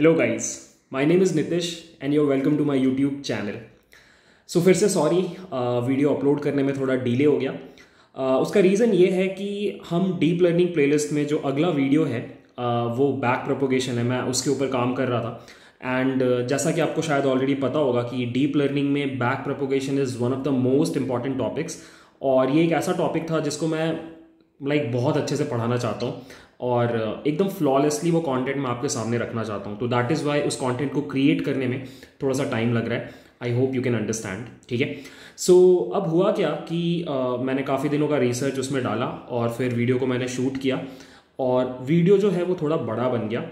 Hello guys my name is Nitish and you welcome to my YouTube channel so फिर से sorry video upload करने में थोड़ा delay हो गया uh, उसका रीज़न ये है कि हम डीप लर्निंग प्लेलिस्ट में जो अगला वीडियो है uh, वो बैक प्रोपोगेशन है मैं उसके ऊपर काम कर रहा था एंड uh, जैसा कि आपको शायद ऑलरेडी पता होगा कि डीप लर्निंग में back propagation is one of the most important topics और ये एक ऐसा टॉपिक था जिसको मैं लाइक like, बहुत अच्छे से पढ़ाना चाहता हूँ और एकदम फ्लॉलेसली वो कंटेंट मैं आपके सामने रखना चाहता हूँ तो दैट इज़ वाई उस कंटेंट को क्रिएट करने में थोड़ा सा टाइम लग रहा है I hope you can understand ठीक है सो अब हुआ क्या कि मैंने काफ़ी दिनों का रिसर्च उसमें डाला और फिर वीडियो को मैंने शूट किया और वीडियो जो है वो थोड़ा बड़ा बन गया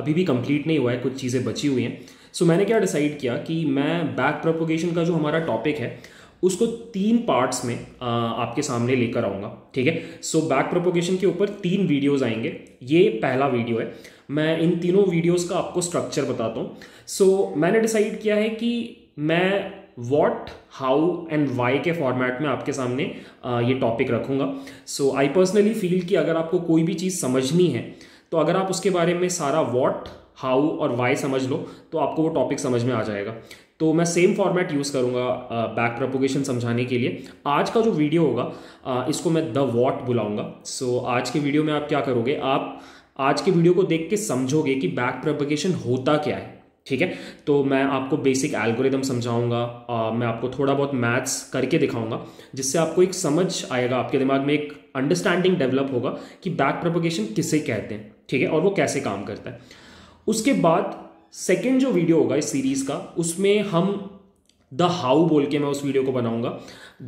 अभी भी कंप्लीट नहीं हुआ है कुछ चीज़ें बची हुई हैं सो so, मैंने क्या डिसाइड किया कि मैं बैक प्रोपोगेशन का जो हमारा टॉपिक है उसको तीन पार्ट्स में आ, आपके सामने लेकर आऊँगा ठीक है सो बैक प्रोपोगेशन के ऊपर तीन वीडियोज आएंगे ये पहला वीडियो है मैं इन तीनों वीडियोज़ का आपको स्ट्रक्चर बताता हूँ सो so, मैंने डिसाइड किया है कि मैं वॉट हाउ एंड वाई के फॉर्मेट में आपके सामने आ, ये टॉपिक रखूँगा सो आई पर्सनली फील कि अगर आपको कोई भी चीज़ समझनी है तो अगर आप उसके बारे में सारा वॉट हाउ और वाई समझ लो तो आपको वो टॉपिक समझ में आ जाएगा तो मैं सेम फॉर्मेट यूज़ करूँगा बैक प्रोपोगेशन समझाने के लिए आज का जो वीडियो होगा आ, uh, इसको मैं द वॉट बुलाऊँगा सो so, आज के वीडियो में आप क्या करोगे आप आज के वीडियो को देख के समझोगे कि बैक प्रोपोगेशन होता क्या है ठीक है तो मैं आपको बेसिक एल्गोरिदम समझाऊंगा uh, मैं आपको थोड़ा बहुत मैथ्स करके दिखाऊंगा जिससे आपको एक समझ आएगा आपके दिमाग में एक अंडरस्टैंडिंग डेवलप होगा कि बैक प्रोपोगेशन किसे कहते हैं ठीक है और वो कैसे काम करता है उसके बाद सेकेंड जो वीडियो होगा इस सीरीज़ का उसमें हम द हाउ बोल के मैं उस वीडियो को बनाऊंगा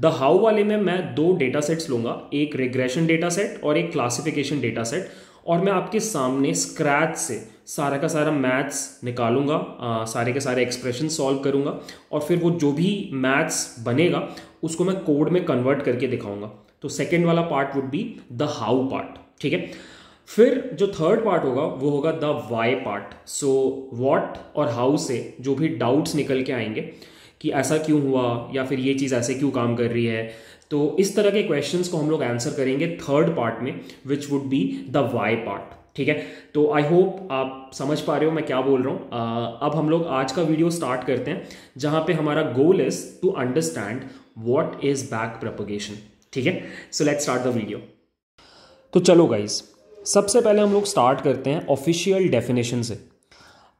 द हाउ वाले में मैं दो डेटा सेट्स लूंगा एक रिग्रेशन डेटा सेट और एक क्लासिफिकेशन डेटा सेट और मैं आपके सामने स्क्रैच से सारा का सारा मैथ्स निकालूंगा आ, सारे के सारे एक्सप्रेशन सॉल्व करूंगा और फिर वो जो भी मैथ्स बनेगा उसको मैं कोड में कन्वर्ट करके दिखाऊंगा तो सेकेंड वाला part would be the how part ठीक है फिर जो थर्ड पार्ट होगा वो होगा the why part so what और हाउ से जो भी डाउट्स निकल के आएंगे कि ऐसा क्यों हुआ या फिर ये चीज़ ऐसे क्यों काम कर रही है तो इस तरह के क्वेश्चंस को हम लोग आंसर करेंगे थर्ड पार्ट में which would be the why part ठीक है तो आई होप आप समझ पा रहे हो मैं क्या बोल रहा हूँ अब हम लोग आज का वीडियो स्टार्ट करते हैं जहाँ पे हमारा goal is to understand what is back propagation ठीक है so let start the video तो चलो गाइज़ सबसे पहले हम लोग स्टार्ट करते हैं ऑफिशियल डेफिनेशन से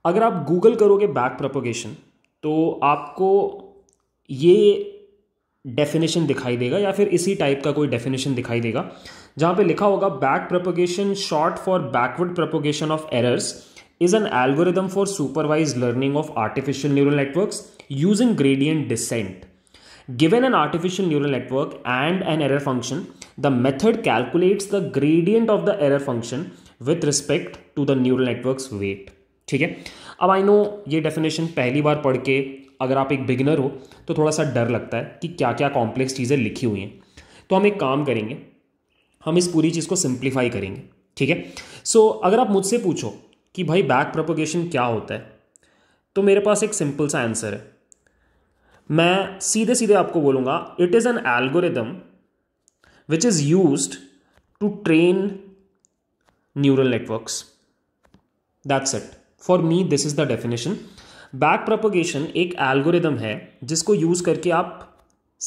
अगर आप गूगल करोगे बैक प्रोपोगेशन तो आपको ये डेफिनेशन दिखाई देगा या फिर इसी टाइप का कोई डेफिनेशन दिखाई देगा जहाँ पे लिखा होगा back propagation short for backward propagation of errors is an algorithm for supervise learning of artificial neural networks using gradient descent given an artificial neural network and an error function The method calculates the gradient of the error function with respect to the neural network's weight. ठीक है अब I know ये definition पहली बार पढ़ के अगर आप एक बिगिनर हो तो थोड़ा सा डर लगता है कि क्या क्या कॉम्प्लेक्स चीज़ें लिखी हुई हैं तो हम एक काम करेंगे हम इस पूरी चीज़ को सिंप्लीफाई करेंगे ठीक है सो अगर आप मुझसे पूछो कि भाई बैक प्रोपोगेशन क्या होता है तो मेरे पास एक सिंपल सा आंसर है मैं सीधे सीधे आपको बोलूँगा it is an algorithm which is use to train neural networks that's it for me this is the definition back propagation एक एल्गोरिदम है जिसको यूज़ करके आप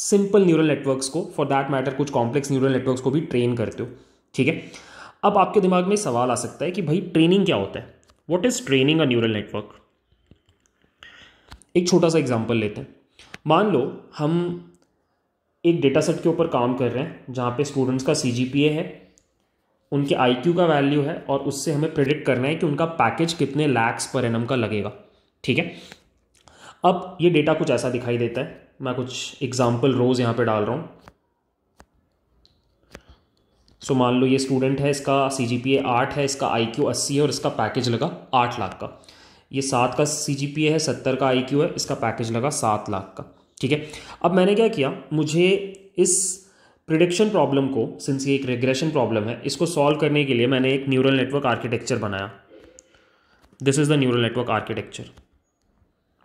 सिंपल न्यूरल नेटवर्क्स को फॉर दैट मैटर कुछ कॉम्प्लेक्स न्यूरल नेटवर्क्स को भी train करते हो ठीक है अब आपके दिमाग में सवाल आ सकता है कि भाई ट्रेनिंग क्या होता है what is training a neural network एक छोटा सा एग्जाम्पल लेते हैं मान लो हम एक डेटा सेट के ऊपर काम कर रहे हैं जहाँ पे स्टूडेंट्स का सी है उनके आई का वैल्यू है और उससे हमें प्रिडिक्ट करना है कि उनका पैकेज कितने लैक्स पर एनम का लगेगा ठीक है अब ये डेटा कुछ ऐसा दिखाई देता है मैं कुछ एग्जाम्पल रोज़ यहाँ पर डाल रहा हूँ सो so, मान लो ये स्टूडेंट है इसका सी जी आठ है इसका आई क्यू अस्सी है और इसका पैकेज लगा आठ लाख का ये सात का सी जी है सत्तर का आई क्यू है इसका पैकेज लगा सात लाख का ठीक है अब मैंने क्या किया मुझे इस प्रिडिक्शन प्रॉब्लम को सिंस ये एक रेग्रेशन प्रॉब्लम है इसको सॉल्व करने के लिए मैंने एक न्यूरल नेटवर्क आर्किटेक्चर बनाया this is the neural network architecture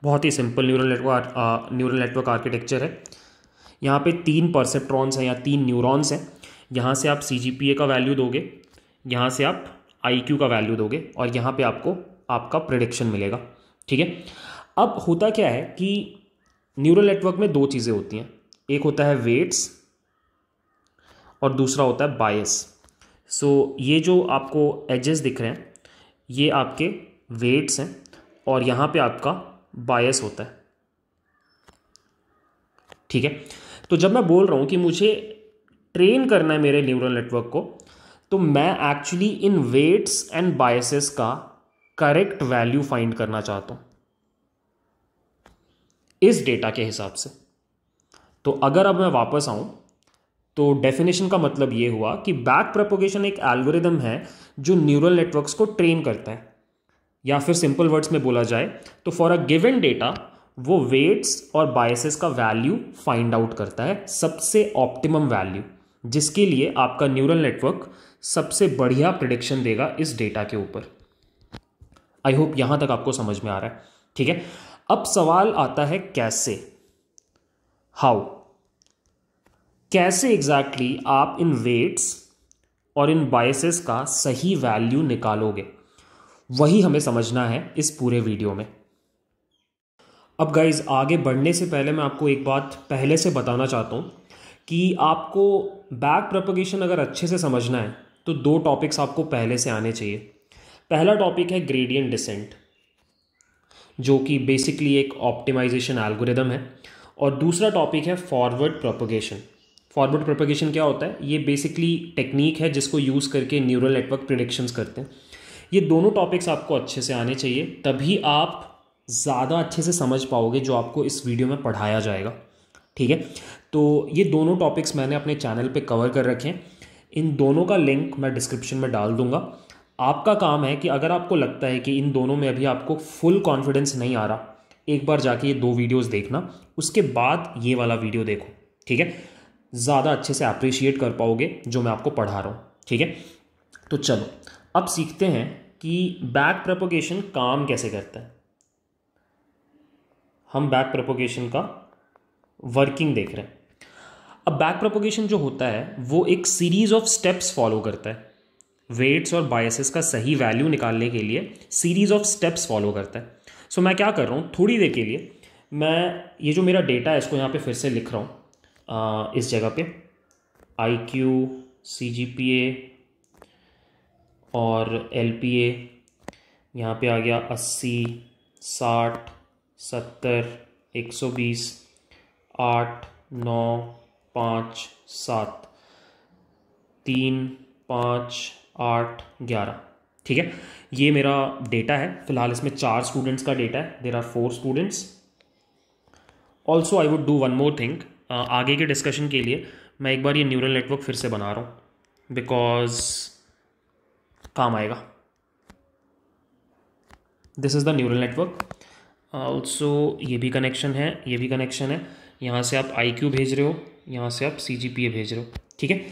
बहुत ही simple neural network neural network architecture है यहाँ पे तीन परसेप्ट्रॉन्स हैं या तीन न्यूरॉन्स हैं यहाँ से आप सी का वैल्यू दोगे यहाँ से आप आई का वैल्यू दोगे और यहाँ पर आपको आपका प्रडिक्शन मिलेगा ठीक है अब होता क्या है कि न्यूरल नेटवर्क में दो चीज़ें होती हैं एक होता है वेट्स और दूसरा होता है बायस सो so, ये जो आपको एजेस दिख रहे हैं ये आपके वेट्स हैं और यहाँ पे आपका बायस होता है ठीक है तो जब मैं बोल रहा हूँ कि मुझे ट्रेन करना है मेरे न्यूरल नेटवर्क को तो मैं एक्चुअली इन वेट्स एंड बायसेस का करेक्ट वैल्यू फाइंड करना चाहता हूँ इस डेटा के हिसाब से तो अगर अब मैं वापस आऊं तो डेफिनेशन का मतलब ये हुआ कि बैक प्रपोगेशन एक एल्गोरिदम है जो न्यूरल नेटवर्क्स को ट्रेन करता है या फिर सिंपल वर्ड्स में बोला जाए तो फॉर अ गिवन डेटा वो वेट्स और बायसेस का वैल्यू फाइंड आउट करता है सबसे ऑप्टिमम वैल्यू जिसके लिए आपका न्यूरल नेटवर्क सबसे बढ़िया प्रडिक्शन देगा इस डेटा के ऊपर आई होप यहां तक आपको समझ में आ रहा है ठीक है अब सवाल आता है कैसे हाउ कैसे एग्जैक्टली exactly आप इन वेट्स और इन बायसेस का सही वैल्यू निकालोगे वही हमें समझना है इस पूरे वीडियो में अब गाइज आगे बढ़ने से पहले मैं आपको एक बात पहले से बताना चाहता हूँ कि आपको बैक प्रपोगेशन अगर अच्छे से समझना है तो दो टॉपिक्स आपको पहले से आने चाहिए पहला टॉपिक है ग्रेडियंट डिसेंट जो कि बेसिकली एक ऑप्टिमाइजेशन एल्गोरिदम है और दूसरा टॉपिक है फॉरवर्ड प्रोपोगेशन फॉरवर्ड प्रोपोगेशन क्या होता है ये बेसिकली टेक्निक है जिसको यूज़ करके न्यूरल नेटवर्क प्रिडिक्शंस करते हैं ये दोनों टॉपिक्स आपको अच्छे से आने चाहिए तभी आप ज़्यादा अच्छे से समझ पाओगे जो आपको इस वीडियो में पढ़ाया जाएगा ठीक है तो ये दोनों टॉपिक्स मैंने अपने चैनल पर कवर कर रखे हैं इन दोनों का लिंक मैं डिस्क्रिप्शन में डाल दूंगा आपका काम है कि अगर आपको लगता है कि इन दोनों में अभी आपको फुल कॉन्फिडेंस नहीं आ रहा एक बार जाके ये दो वीडियोस देखना उसके बाद ये वाला वीडियो देखो ठीक है ज़्यादा अच्छे से अप्रिशिएट कर पाओगे जो मैं आपको पढ़ा रहा हूँ ठीक है तो चलो अब सीखते हैं कि बैक प्रपोगेशन काम कैसे करता है हम बैक प्रपोगेशन का वर्किंग देख रहे हैं अब बैक प्रपोगेशन जो होता है वो एक सीरीज ऑफ स्टेप्स फॉलो करता है वेट्स और बायसेस का सही वैल्यू निकालने के लिए सीरीज़ ऑफ स्टेप्स फॉलो करता है सो so, मैं क्या कर रहा हूँ थोड़ी देर के लिए मैं ये जो मेरा डेटा है इसको यहाँ पे फिर से लिख रहा हूँ इस जगह पे I Q C G P A और एल पी ए यहाँ पर आ गया अस्सी साठ सत्तर एक सौ बीस आठ नौ पाँच सात तीन पाँच आठ ग्यारह ठीक है ये मेरा डेटा है फिलहाल इसमें चार स्टूडेंट्स का डेटा है there are four students also I would do one more thing आगे के डिस्कशन के लिए मैं एक बार ये न्यूरल नेटवर्क फिर से बना रहा हूँ बिकॉज काम आएगा this is the neural network also ये भी कनेक्शन है ये भी कनेक्शन है यहाँ से आप आई क्यू भेज रहे हो यहाँ से आप सी जी पी ए भेज रहे हो ठीक है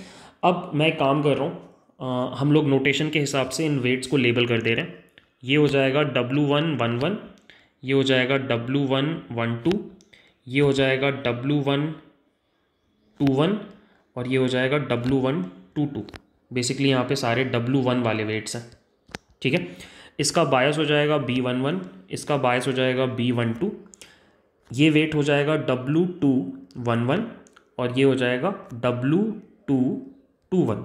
अब मैं काम कर रहा हूँ हम लोग नोटेशन के हिसाब से इन वेट्स को लेबल कर दे रहे हैं ये हो जाएगा डब्लू वन वन वन ये हो जाएगा डब्लू वन वन टू ये हो जाएगा डब्लू वन टू वन और ये हो जाएगा W one two two basically यहाँ पे सारे डब्लू वन वाले वेट्स हैं ठीक है इसका बायस हो जाएगा बी वन वन इसका बायस हो जाएगा बी वन टू ये वेट हो जाएगा डब्लू टू वन वन और ये हो जाएगा डब्लू टू टू वन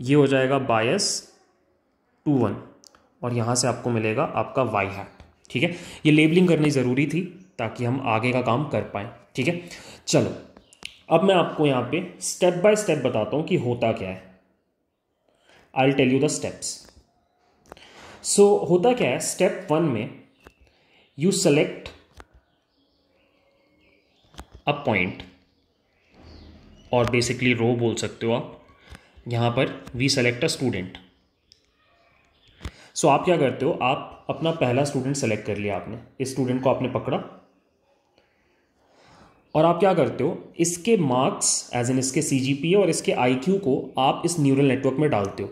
ये हो जाएगा बायस टू वन और यहाँ से आपको मिलेगा आपका वाई हैट ठीक है ये लेबलिंग करनी ज़रूरी थी ताकि हम आगे का काम कर पाएँ ठीक है चलो अब मैं आपको यहाँ पे स्टेप बाय स्टेप बताता हूँ कि होता क्या है I tell you the steps so होता क्या है स्टेप वन में यू सेलेक्ट अ पॉइंट और बेसिकली रो बोल सकते हो आप यहाँ पर we select a student so आप क्या करते हो आप अपना पहला स्टूडेंट सेलेक्ट कर लिया आपने इस स्टूडेंट को आपने पकड़ा और आप क्या करते हो इसके मार्क्स एज इन इसके सी और इसके आई को आप इस न्यूरल नेटवर्क में डालते हो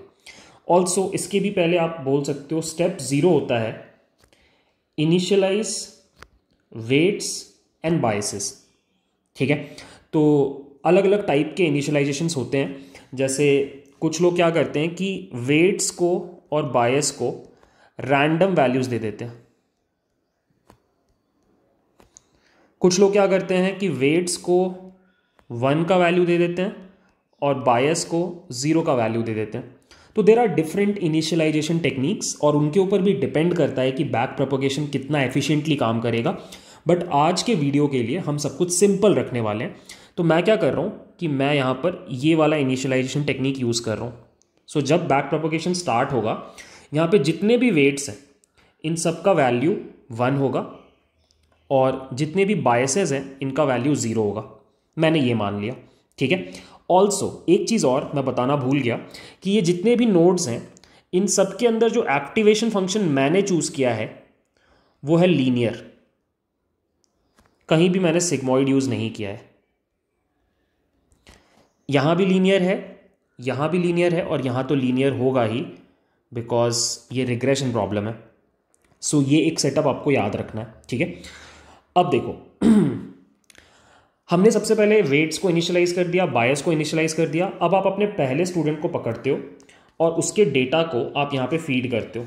ऑल्सो इसके भी पहले आप बोल सकते हो स्टेप ज़ीरो होता है इनिशियलाइज वेट्स एंड बाइसिस ठीक है तो अलग अलग टाइप के इनिशियलाइजेशंस होते हैं जैसे कुछ लोग क्या करते हैं कि वेट्स को और बायस को रैंडम वैल्यूज़ दे देते हैं कुछ लोग क्या करते हैं कि वेट्स को वन का वैल्यू दे देते हैं और बायस को ज़ीरो का वैल्यू दे देते हैं तो there are different initialization techniques और उनके ऊपर भी डिपेंड करता है कि बैक प्रोपोगेशन कितना एफिशिएंटली काम करेगा बट आज के वीडियो के लिए हम सब कुछ सिंपल रखने वाले हैं तो मैं क्या कर रहा हूँ कि मैं यहाँ पर ये वाला इनिशियलाइजेशन टेक्निक यूज़ कर रहा हूँ सो so, जब बैक प्रोपोगेशन स्टार्ट होगा यहाँ पे जितने भी वेट्स हैं इन सब का वैल्यू वन होगा और जितने भी बायसेज हैं इनका वैल्यू ज़ीरो होगा मैंने ये मान लिया ठीक है ऑल्सो एक चीज़ और मैं बताना भूल गया कि ये जितने भी नोड्स हैं इन सब के अंदर जो एक्टिवेशन फंक्शन मैंने चूज़ किया है वो है लीनियर कहीं भी मैंने सिग्मॉइड यूज़ नहीं किया है यहाँ भी लीनियर है यहाँ भी लीनियर है और यहाँ तो लीनियर होगा ही बिकॉज ये रिग्रेशन प्रॉब्लम है सो so, ये एक सेटअप आपको याद रखना है ठीक है अब देखो हमने सबसे पहले वेट्स को इनिशियलाइज कर दिया बायस को इनिशियलाइज कर दिया अब आप अपने पहले स्टूडेंट को पकड़ते हो और उसके डेटा को आप यहाँ पे फीड करते हो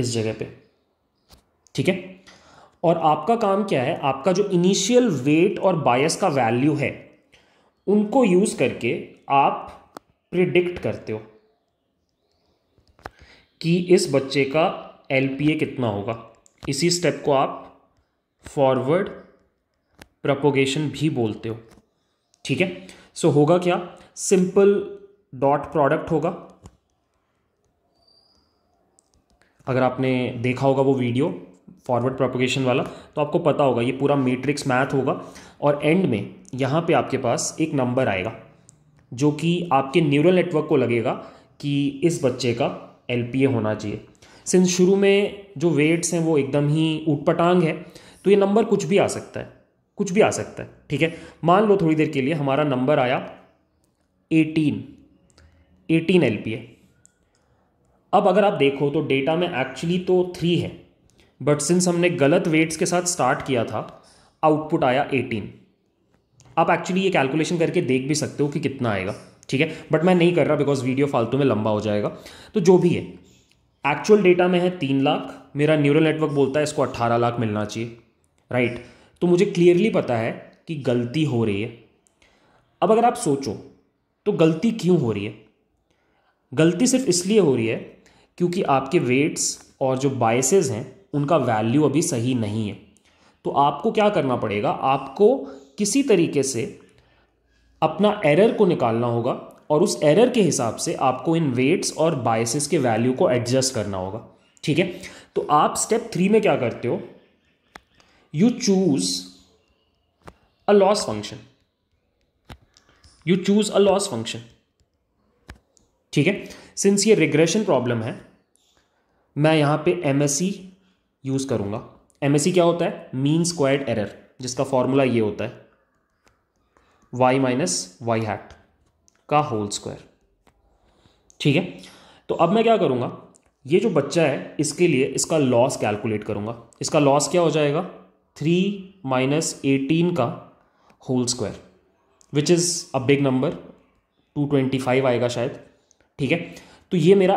इस जगह पे ठीक है और आपका काम क्या है आपका जो इनिशियल वेट और बायस का वैल्यू है उनको यूज़ करके आप प्रिडिक्ट करते हो कि इस बच्चे का एल कितना होगा इसी स्टेप को आप फॉरवर्ड प्रपोगेशन भी बोलते हो ठीक है सो so, होगा क्या सिंपल डॉट प्रोडक्ट होगा अगर आपने देखा होगा वो वीडियो फॉरवर्ड प्रोपोगेशन वाला तो आपको पता होगा ये पूरा मैट्रिक्स मैथ होगा और एंड में यहाँ पे आपके पास एक नंबर आएगा जो कि आपके न्यूरल नेटवर्क को लगेगा कि इस बच्चे का एल होना चाहिए सिंस शुरू में जो वेट्स हैं वो एकदम ही उटपटांग है तो ये नंबर कुछ भी आ सकता है कुछ भी आ सकता है ठीक है मान लो थोड़ी देर के लिए हमारा नंबर आया एटीन एटीन एल अब अगर आप देखो तो डेटा में एक्चुअली तो थ्री है बट सिंस हमने गलत वेट्स के साथ स्टार्ट किया था आउटपुट आया 18 आप एक्चुअली ये कैलकुलेशन करके देख भी सकते हो कि कितना आएगा ठीक है बट मैं नहीं कर रहा बिकॉज वीडियो फालतू में लंबा हो जाएगा तो जो भी है एक्चुअल डेटा में है तीन लाख मेरा न्यूरल नेटवर्क बोलता है इसको अट्ठारह लाख मिलना चाहिए राइट तो मुझे क्लियरली पता है कि गलती हो रही है अब अगर आप सोचो तो गलती क्यों हो रही है गलती सिर्फ इसलिए हो रही है क्योंकि आपके वेट्स और जो बायसेज हैं उनका वैल्यू अभी सही नहीं है तो आपको क्या करना पड़ेगा आपको किसी तरीके से अपना एरर को निकालना होगा और उस एरर के हिसाब से आपको इन वेट्स और बायसेस के वैल्यू को एडजस्ट करना होगा ठीक है तो आप स्टेप थ्री में क्या करते हो you choose a loss function you choose a loss function ठीक है सिंस ये रिग्रेशन प्रॉब्लम है मैं यहाँ पे एमएससी यूज़ e करूँगा एम क्या होता है मीन स्क्वायर्ड एरर जिसका फॉर्मूला ये होता है वाई माइनस वाई हैट का होल स्क्वायर ठीक है तो अब मैं क्या करूँगा ये जो बच्चा है इसके लिए इसका लॉस कैलकुलेट करूँगा इसका लॉस क्या हो जाएगा थ्री माइनस एटीन का whole square which is a big number two twenty five आएगा शायद ठीक है तो ये मेरा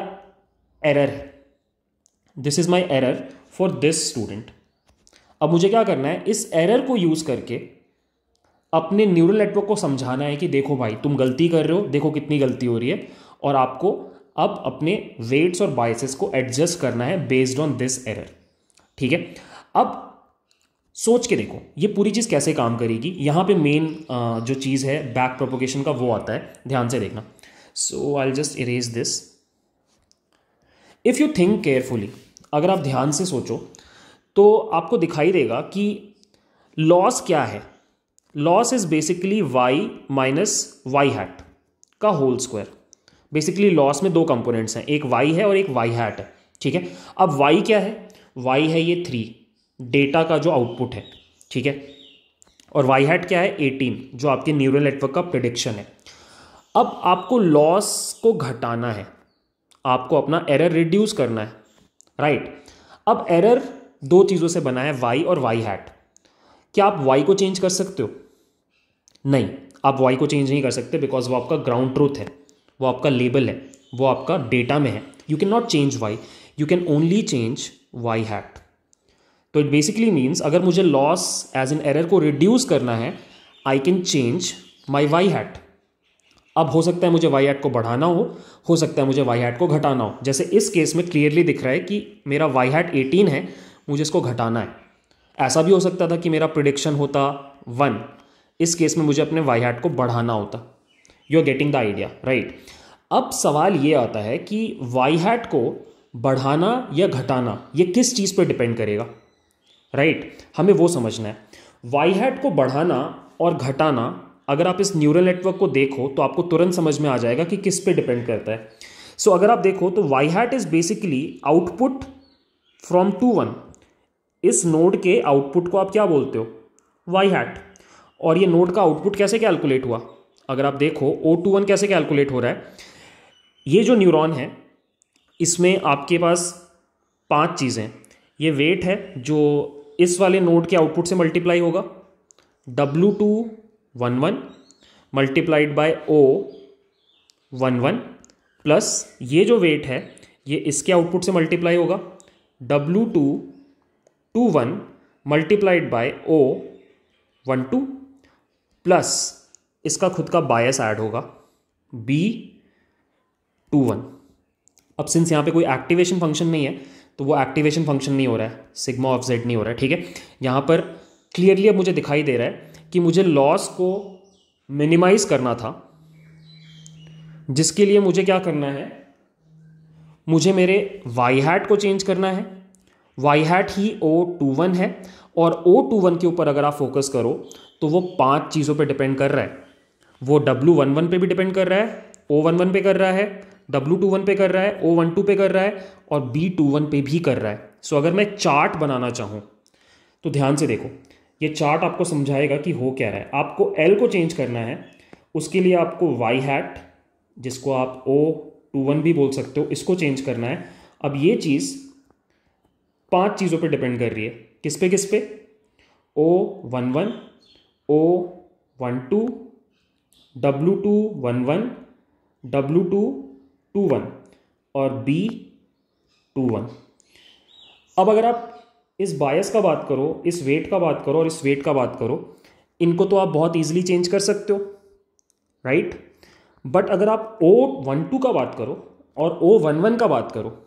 एरर है this is my error for this student अब मुझे क्या करना है इस एरर को यूज़ करके अपने न्यूरल नेटवर्क को समझाना है कि देखो भाई तुम गलती कर रहे हो देखो कितनी गलती हो रही है और आपको अब अपने वेट्स और बाइसेस को एडजस्ट करना है बेस्ड ऑन दिस एरर ठीक है अब सोच के देखो ये पूरी चीज़ कैसे काम करेगी यहाँ पे मेन जो चीज़ है बैक प्रोपोगेशन का वो आता है ध्यान से देखना so I just erase this if you think carefully अगर आप ध्यान से सोचो तो आपको दिखाई देगा कि लॉस क्या है loss is basically Y minus Y hat का होल स्क्वायर बेसिकली लॉस में दो कंपोनेंट्स हैं एक वाई है और एक वाई हैट है ठीक है अब वाई क्या है वाई है ये थ्री डेटा का जो आउटपुट है ठीक है और वाई हैट क्या है एटीन जो आपके न्यूरल नेटवर्क का प्रडिक्शन है अब आपको लॉस को घटाना है आपको अपना एरर रिड्यूस करना है राइट right? अब एरर दो चीज़ों से बना है वाई और वाई हैट क्या आप वाई को चेंज कर सकते हो नहीं आप वाई को चेंज नहीं कर सकते बिकॉज वो आपका ग्राउंड ट्रूथ है वो आपका लेबल है वो आपका डेटा में है you can not change Y you can only change Y hat तो इट बेसिकली मीन्स अगर मुझे लॉस एज एन एरर को रिड्यूस करना है I can change my Y hat अब हो सकता है मुझे वाई हैट को बढ़ाना हो हो सकता है मुझे वाई हैट को घटाना हो जैसे इस केस में क्लियरली दिख रहा है कि मेरा वाई हैट एटीन है मुझे इसको घटाना है ऐसा भी हो सकता था कि मेरा प्रिडिक्शन होता वन इस केस में मुझे अपने वाई हैट को बढ़ाना होता you are getting the idea right अब सवाल ये आता है कि वाई हैट को बढ़ाना या घटाना ये किस चीज़ पर डिपेंड करेगा राइट right? हमें वो समझना है वाई हैट को बढ़ाना और घटाना अगर आप इस न्यूरल नेटवर्क को देखो तो आपको तुरंत समझ में आ जाएगा कि किस पे डिपेंड करता है सो so, अगर आप देखो तो Y hat is basically output from two one इस नोड के आउटपुट को आप क्या बोलते हो वाई हैट और ये नोड का आउटपुट कैसे कैलकुलेट हुआ अगर आप देखो ओ टू वन कैसे कैलकुलेट हो रहा है ये जो न्यूरॉन है इसमें आपके पास पांच चीज़ें ये वेट है जो इस वाले नोड के आउटपुट से मल्टीप्लाई होगा W two one one multiplied by O one one plus ये जो वेट है ये इसके आउटपुट से मल्टीप्लाई होगा W two two one multiplied by O one two plus इसका खुद का बायस ऐड होगा बी टू वन अब सिंस यहाँ पे कोई एक्टिवेशन फंक्शन नहीं है तो वो एक्टिवेशन फंक्शन नहीं हो रहा है सिग्मा ऑफ जेड नहीं हो रहा है ठीक है यहाँ पर क्लियरली अब मुझे दिखाई दे रहा है कि मुझे लॉस को मिनिमाइज करना था जिसके लिए मुझे क्या करना है मुझे मेरे वाई हैट को चेंज करना है वाई हैट ही ओ टू वन है और ओ टू वन के ऊपर अगर आप फोकस करो तो वो पांच चीज़ों पे डिपेंड कर रहा है वो डब्लू वन वन पर भी डिपेंड कर रहा है ओ वन वन पे कर रहा है डब्लू टू वन पे कर रहा है ओ वन टू पे कर रहा है और बी टू वन पे भी कर रहा है सो अगर मैं चार्ट बनाना चाहूँ तो ध्यान से देखो ये चार्ट आपको समझाएगा कि हो क्या रहा है आपको एल को चेंज करना है उसके लिए आपको वाई हैट जिसको आप ओ टू वन भी बोल सकते हो इसको चेंज करना है अब ये चीज़ पांच चीज़ों पे डिपेंड कर रही है किस पे किस पे ओ वन वन ओ one two W two one one W two two one और बी टू वन अब अगर आप इस बायस का बात करो इस वेट का बात करो और इस वेट का बात करो इनको तो आप बहुत ईजिली चेंज कर सकते हो राइट बट अगर आप ओ वन टू का बात करो और ओ वन वन का बात करो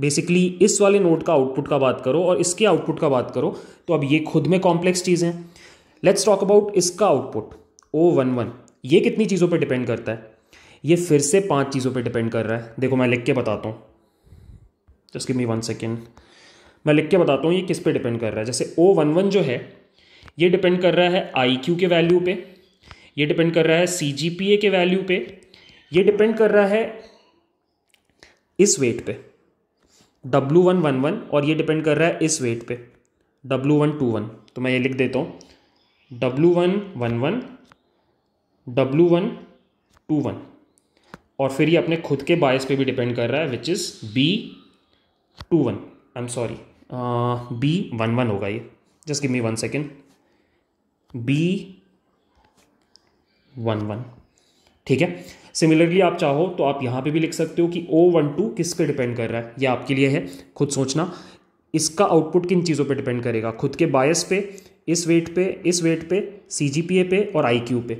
बेसिकली इस वाले नोड का आउटपुट का बात करो और इसके आउटपुट का बात करो तो अब ये खुद में कॉम्प्लेक्स चीज़ है लेट्स टॉक अबाउट इसका आउटपुट ओ वन वन ये कितनी चीज़ों पर डिपेंड करता है ये फिर से पांच चीज़ों पर डिपेंड कर रहा है देखो मैं लिख के बताता हूँ just give me one second मैं लिख के बताता हूँ ये किस पे डिपेंड कर रहा है जैसे ओ वन वन जो है ये डिपेंड कर रहा है आई क्यू के वैल्यू पे ये डिपेंड कर रहा है सी जी पी ए के वैल्यू पे ये डिपेंड कर रहा है इस वेट पे डब्लू वन वन वन और ये डिपेंड कर रहा है इस वेट पे डब्लू वन टू वन तो मैं ये लिख देता हूँ W one one one W one two one और फिर ये अपने खुद के बायस पे भी डिपेंड कर रहा है which is B two one I am sorry B one one होगा ये just give me one second B one one ठीक है सिमिलरली आप चाहो तो आप यहाँ पे भी लिख सकते हो कि ओ वन टू किस पे डिपेंड कर रहा है ये आपके लिए है खुद सोचना इसका आउटपुट किन चीज़ों पे डिपेंड करेगा खुद के बायस पे इस वेट पे इस वेट पे सी जी पी ए पे और आई क्यू पे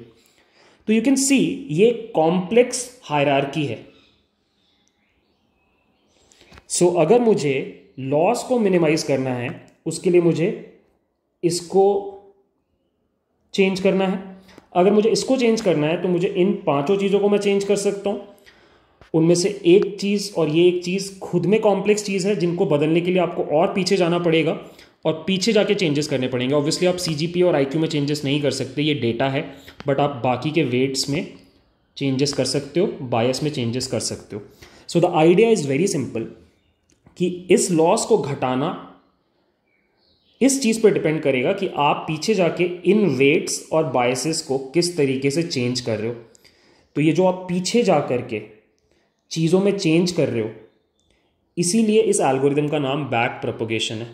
तो यू कैन सी ये कॉम्प्लेक्स हायरार्की है सो so, अगर मुझे लॉस को मिनिमाइज करना है उसके लिए मुझे इसको चेंज करना है अगर मुझे इसको चेंज करना है तो मुझे इन पांचों चीज़ों को मैं चेंज कर सकता हूँ उनमें से एक चीज़ और ये एक चीज़ खुद में कॉम्प्लेक्स चीज़ है जिनको बदलने के लिए आपको और पीछे जाना पड़ेगा और पीछे जाके चेंजेस करने पड़ेंगे ऑब्वियसली आप सी और आई में चेंजेस नहीं कर सकते ये डेटा है बट आप बाकी के वेट्स में चेंजेस कर सकते हो बायस में चेंजेस कर सकते हो so the idea is very simple कि इस लॉस को घटाना इस चीज़ पर डिपेंड करेगा कि आप पीछे जाके इन वेट्स और बायसेस को किस तरीके से चेंज कर रहे हो तो ये जो आप पीछे जा कर के चीज़ों में चेंज कर रहे हो इसीलिए इस एल्गोरिदम का नाम बैक प्रपोगेशन है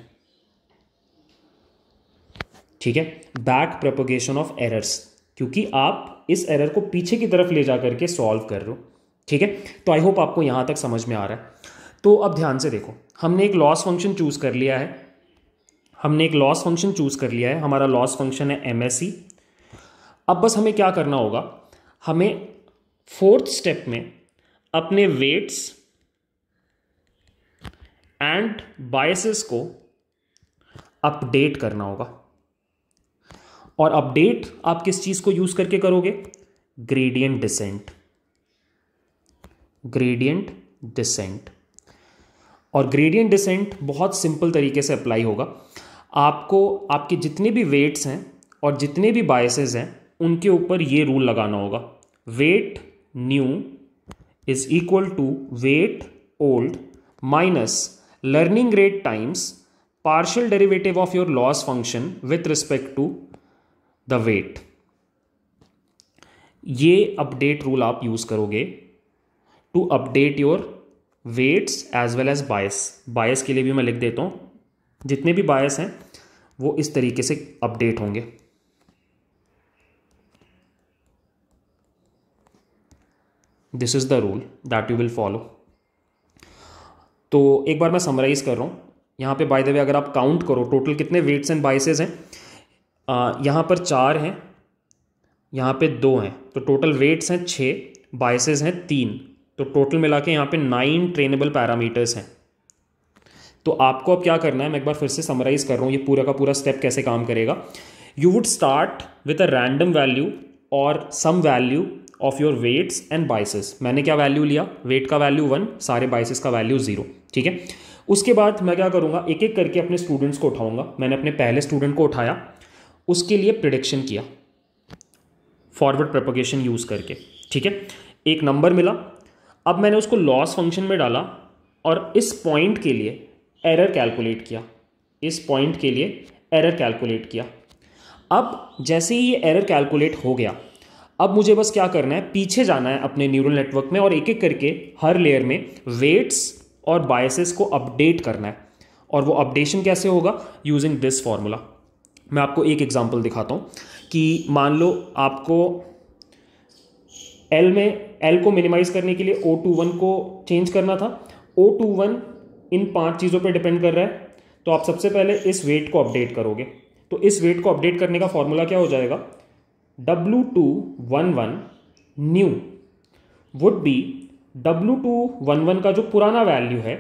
ठीक है बैक प्रपोगेशन ऑफ एरर्स क्योंकि आप इस एरर को पीछे की तरफ ले जा करके सॉल्व कर रहे हो ठीक है तो आई होप आपको यहां तक समझ में आ रहा है तो अब ध्यान से देखो हमने एक लॉस फंक्शन चूज़ कर लिया है हमने एक लॉस फंक्शन चूज़ कर लिया है हमारा लॉस फंक्शन है एम अब बस हमें क्या करना होगा हमें फोर्थ स्टेप में अपने वेट्स एंड बायसेस को अपडेट करना होगा और अपडेट आप किस चीज़ को यूज़ करके करोगे ग्रेडियंट डिसेंट ग्रेडियंट डिसेंट और ग्रेडियंट डिसेंट बहुत सिंपल तरीके से अप्लाई होगा आपको आपके जितने भी वेट्स हैं और जितने भी बायसेज हैं उनके ऊपर ये रूल लगाना होगा weight new is equal to weight old minus learning rate times partial derivative of your loss function with respect to the weight ये अपडेट रूल आप यूज करोगे to update your weights as well as bias bias के लिए भी मैं लिख देता हूँ जितने भी बायस हैं वो इस तरीके से अपडेट होंगे this is the rule that you will follow तो एक बार मैं समराइज़ कर रहा हूँ यहाँ पे बाय द वे अगर आप काउंट करो टोटल कितने वेट्स एंड बाइसेज हैं यहाँ पर चार हैं यहाँ पे दो हैं तो टोटल वेट्स हैं छः बाइसेज हैं तीन तो टोटल मिला के यहाँ पे नाइन ट्रेनेबल पैरामीटर्स हैं तो आपको अब क्या करना है मैं एक बार फिर से समराइज कर रहा हूँ ये पूरा का पूरा स्टेप कैसे काम करेगा you would start with a random value और some value of your weights and biases मैंने क्या वैल्यू लिया वेट का वैल्यू वन सारे बाइसेस का वैल्यू जीरो ठीक है उसके बाद मैं क्या करूँगा एक एक करके अपने स्टूडेंट्स को उठाऊंगा मैंने अपने पहले स्टूडेंट को उठाया उसके लिए प्रिडिक्शन किया फॉरवर्ड प्रपोगेशन यूज़ करके ठीक है एक नंबर मिला अब मैंने उसको लॉस फंक्शन में डाला और इस पॉइंट के लिए एरर कैलकुलेट किया इस पॉइंट के लिए एरर कैलकुलेट किया अब जैसे ही ये एरर कैलकुलेट हो गया अब मुझे बस क्या करना है पीछे जाना है अपने न्यूरल नेटवर्क में और एक एक करके हर लेयर में वेट्स और बायसेस को अपडेट करना है और वो अपडेशन कैसे होगा यूजिंग दिस फॉर्मूला मैं आपको एक एग्जांपल दिखाता हूँ कि मान लो आपको एल में एल को मिनिमाइज करने के लिए ओ टू वन को चेंज करना था ओ टू वन इन पांच चीज़ों पे डिपेंड कर रहा है तो आप सबसे पहले इस वेट को अपडेट करोगे तो इस वेट को अपडेट करने का फॉर्मूला क्या हो जाएगा W two one one new would be W two one one का जो पुराना वैल्यू है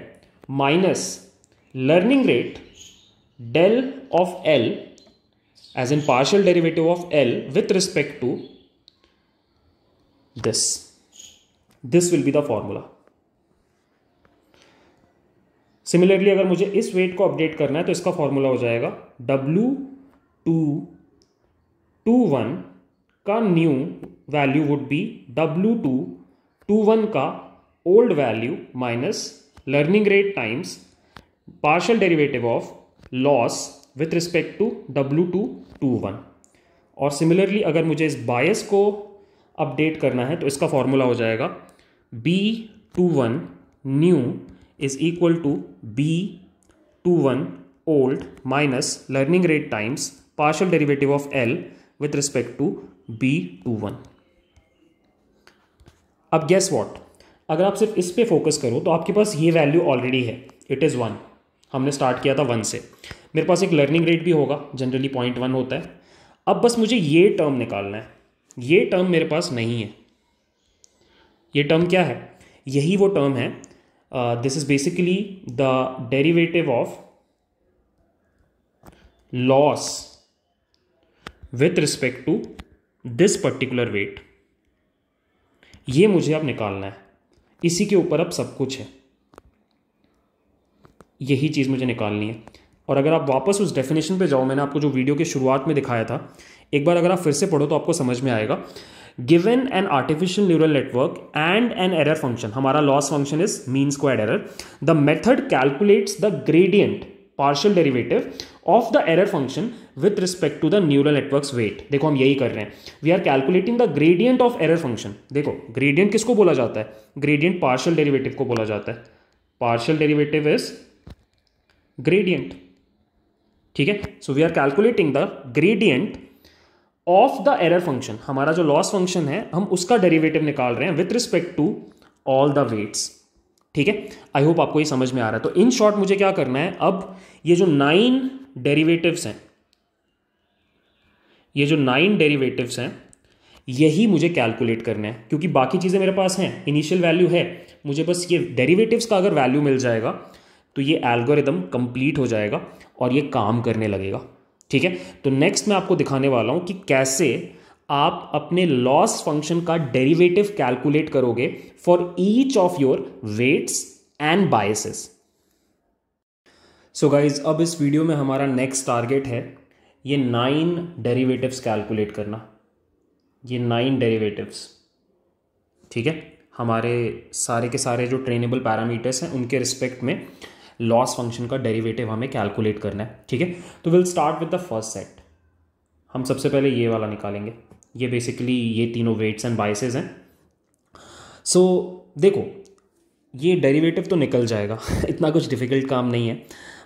minus learning rate del of L as in partial derivative of L with respect to this this will be the formula similarly अगर मुझे इस wait को update करना है तो इसका फॉर्मूला हो जाएगा डब्लू टू टू वन का new value would be W two two one का old value minus learning rate times partial derivative of loss with respect to W two two one और similarly अगर मुझे इस बायस को update करना है तो इसका फॉर्मूला हो जाएगा B two one new equal to B two one old minus learning rate times partial derivative of L with respect to B two one अब गेस वॉट अगर आप सिर्फ इस पे फोकस करो तो आपके पास ये वैल्यू ऑलरेडी है इट इज़ वन हमने स्टार्ट किया था वन से मेरे पास एक लर्निंग रेट भी होगा जनरली पॉइंट वन होता है अब बस मुझे ये टर्म निकालना है ये टर्म मेरे पास नहीं है ये टर्म क्या है यही वो टर्म है uh, this is basically the derivative of loss with respect to this particular weight ये मुझे अब निकालना है इसी के ऊपर अब सब कुछ है यही चीज़ मुझे निकालनी है और अगर आप वापस उस डेफिनेशन पे जाओ मैंने आपको जो वीडियो के शुरुआत में दिखाया था एक बार अगर आप फिर से पढ़ो तो आपको समझ में आएगा given an artificial neural network and an error function हमारा loss function is mean squared error the method calculates the gradient partial derivative of the error function with respect to the neural networks weight देखो हम यही कर रहे हैं we are calculating the gradient of error function देखो gradient किसको बोला जाता है ग्रेडियंट पार्शियल डेरिवेटिव को बोला जाता है पार्शियल डेरिवेटिव इज ग्रेडियंट ठीक है so we are calculating the gradient of the error function हमारा जो लॉस फंक्शन है हम उसका डेरिवेटिव निकाल रहे हैं with respect to all the weights ठीक है आई होप आपको ये समझ में आ रहा है तो इन शॉर्ट मुझे क्या करना है अब ये जो नाइन डेरिवेटिव्स हैं ये जो नाइन डेरिवेटिव्स हैं यही मुझे कैलकुलेट करना है क्योंकि बाकी चीज़ें मेरे पास हैं इनिशियल वैल्यू है मुझे बस ये डेरिवेटिव्स का अगर वैल्यू मिल जाएगा तो ये एल्गोरिदम कंप्लीट हो जाएगा और ये काम करने लगेगा ठीक है तो नेक्स्ट मैं आपको दिखाने वाला हूं कि कैसे आप अपने लॉस फंक्शन का डेरिवेटिव कैलकुलेट करोगे for each of your weights and biases so guys अब इस वीडियो में हमारा नेक्स्ट टारगेट है ये नाइन डेरिवेटिव्स कैलकुलेट करना ये नाइन डेरिवेटिव्स ठीक है हमारे सारे के सारे जो ट्रेनेबल पैरामीटर्स हैं उनके रिस्पेक्ट में लॉस फंक्शन का डेरिवेटिव हमें कैलकुलेट करना है ठीक है तो will start with the first set हम सबसे पहले ये वाला निकालेंगे ये बेसिकली ये तीनों वेट्स एंड बाइसेज हैं सो so, देखो ये डेरिवेटिव तो निकल जाएगा इतना कुछ डिफिकल्ट काम नहीं है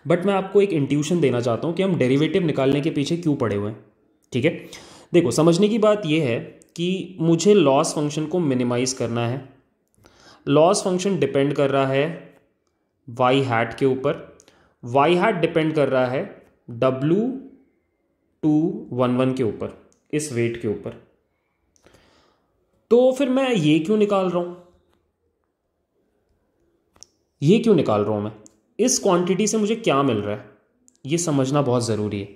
बट मैं आपको एक इंट्यूशन देना चाहता हूँ कि हम डेरिवेटिव निकालने के पीछे क्यों पड़े हुए हैं ठीक है देखो समझने की बात यह है कि मुझे लॉस फंक्शन को मिनिमाइज़ करना है लॉस फंक्शन डिपेंड कर रहा है वाई हैट के ऊपर वाई हैट डिपेंड कर रहा है डब्लू टू वन वन के ऊपर इस वेट के ऊपर तो फिर मैं ये क्यों निकाल रहा हूं ये क्यों निकाल रहा हूं मैं इस क्वांटिटी से मुझे क्या मिल रहा है ये समझना बहुत ज़रूरी है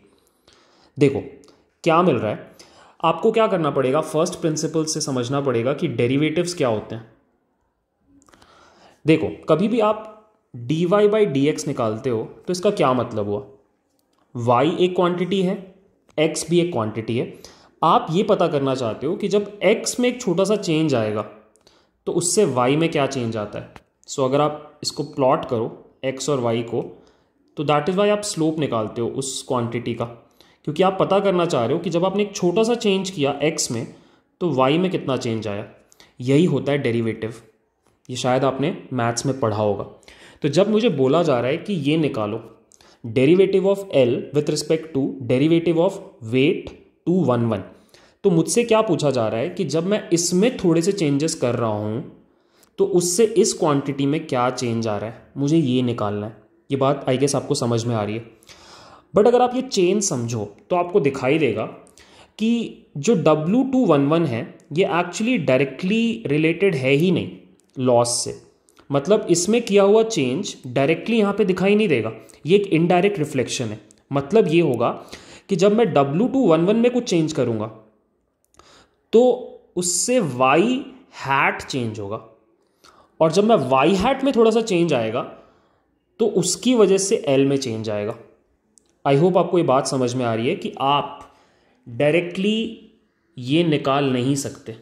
देखो क्या मिल रहा है आपको क्या करना पड़ेगा फर्स्ट प्रिंसिपल से समझना पड़ेगा कि डेरिवेटिव्स क्या होते हैं देखो कभी भी आप d y by d x निकालते हो तो इसका क्या मतलब हुआ वाई एक क्वांटिटी है एक्स भी एक क्वांटिटी है आप ये पता करना चाहते हो कि जब एक्स में एक छोटा सा चेंज आएगा तो उससे वाई में क्या चेंज आता है सो so, अगर आप इसको प्लॉट करो एक्स और वाई को तो दैट इज़ वाई आप स्लोप निकालते हो उस क्वांटिटी का क्योंकि आप पता करना चाह रहे हो कि जब आपने एक छोटा सा चेंज किया एक्स में तो वाई में कितना चेंज आया यही होता है डेरिवेटिव ये शायद आपने मैथ्स में पढ़ा होगा तो जब मुझे बोला जा रहा है कि ये निकालो derivative of L with respect to derivative of weight two one one तो मुझसे क्या पूछा जा रहा है कि जब मैं इसमें थोड़े से चेंजेस कर रहा हूँ तो उससे इस क्वांटिटी में क्या चेंज आ रहा है मुझे ये निकालना है ये बात आई गेस आपको समझ में आ रही है बट अगर आप ये चेंज समझो तो आपको दिखाई देगा कि जो W211 है ये एक्चुअली डायरेक्टली रिलेटेड है ही नहीं लॉस से मतलब इसमें किया हुआ चेंज डायरेक्टली यहाँ पे दिखाई नहीं देगा ये एक इनडायरेक्ट रिफ्लेक्शन है मतलब ये होगा कि जब मैं डब्ल्यू टू वन वन में कुछ चेंज करूँगा तो उससे वाई हैट चेंज होगा और जब मैं वाई हैट में थोड़ा सा चेंज आएगा तो उसकी वजह से एल में चेंज आएगा आई होप आपको ये बात समझ में आ रही है कि आप डायरेक्टली ये निकाल नहीं सकते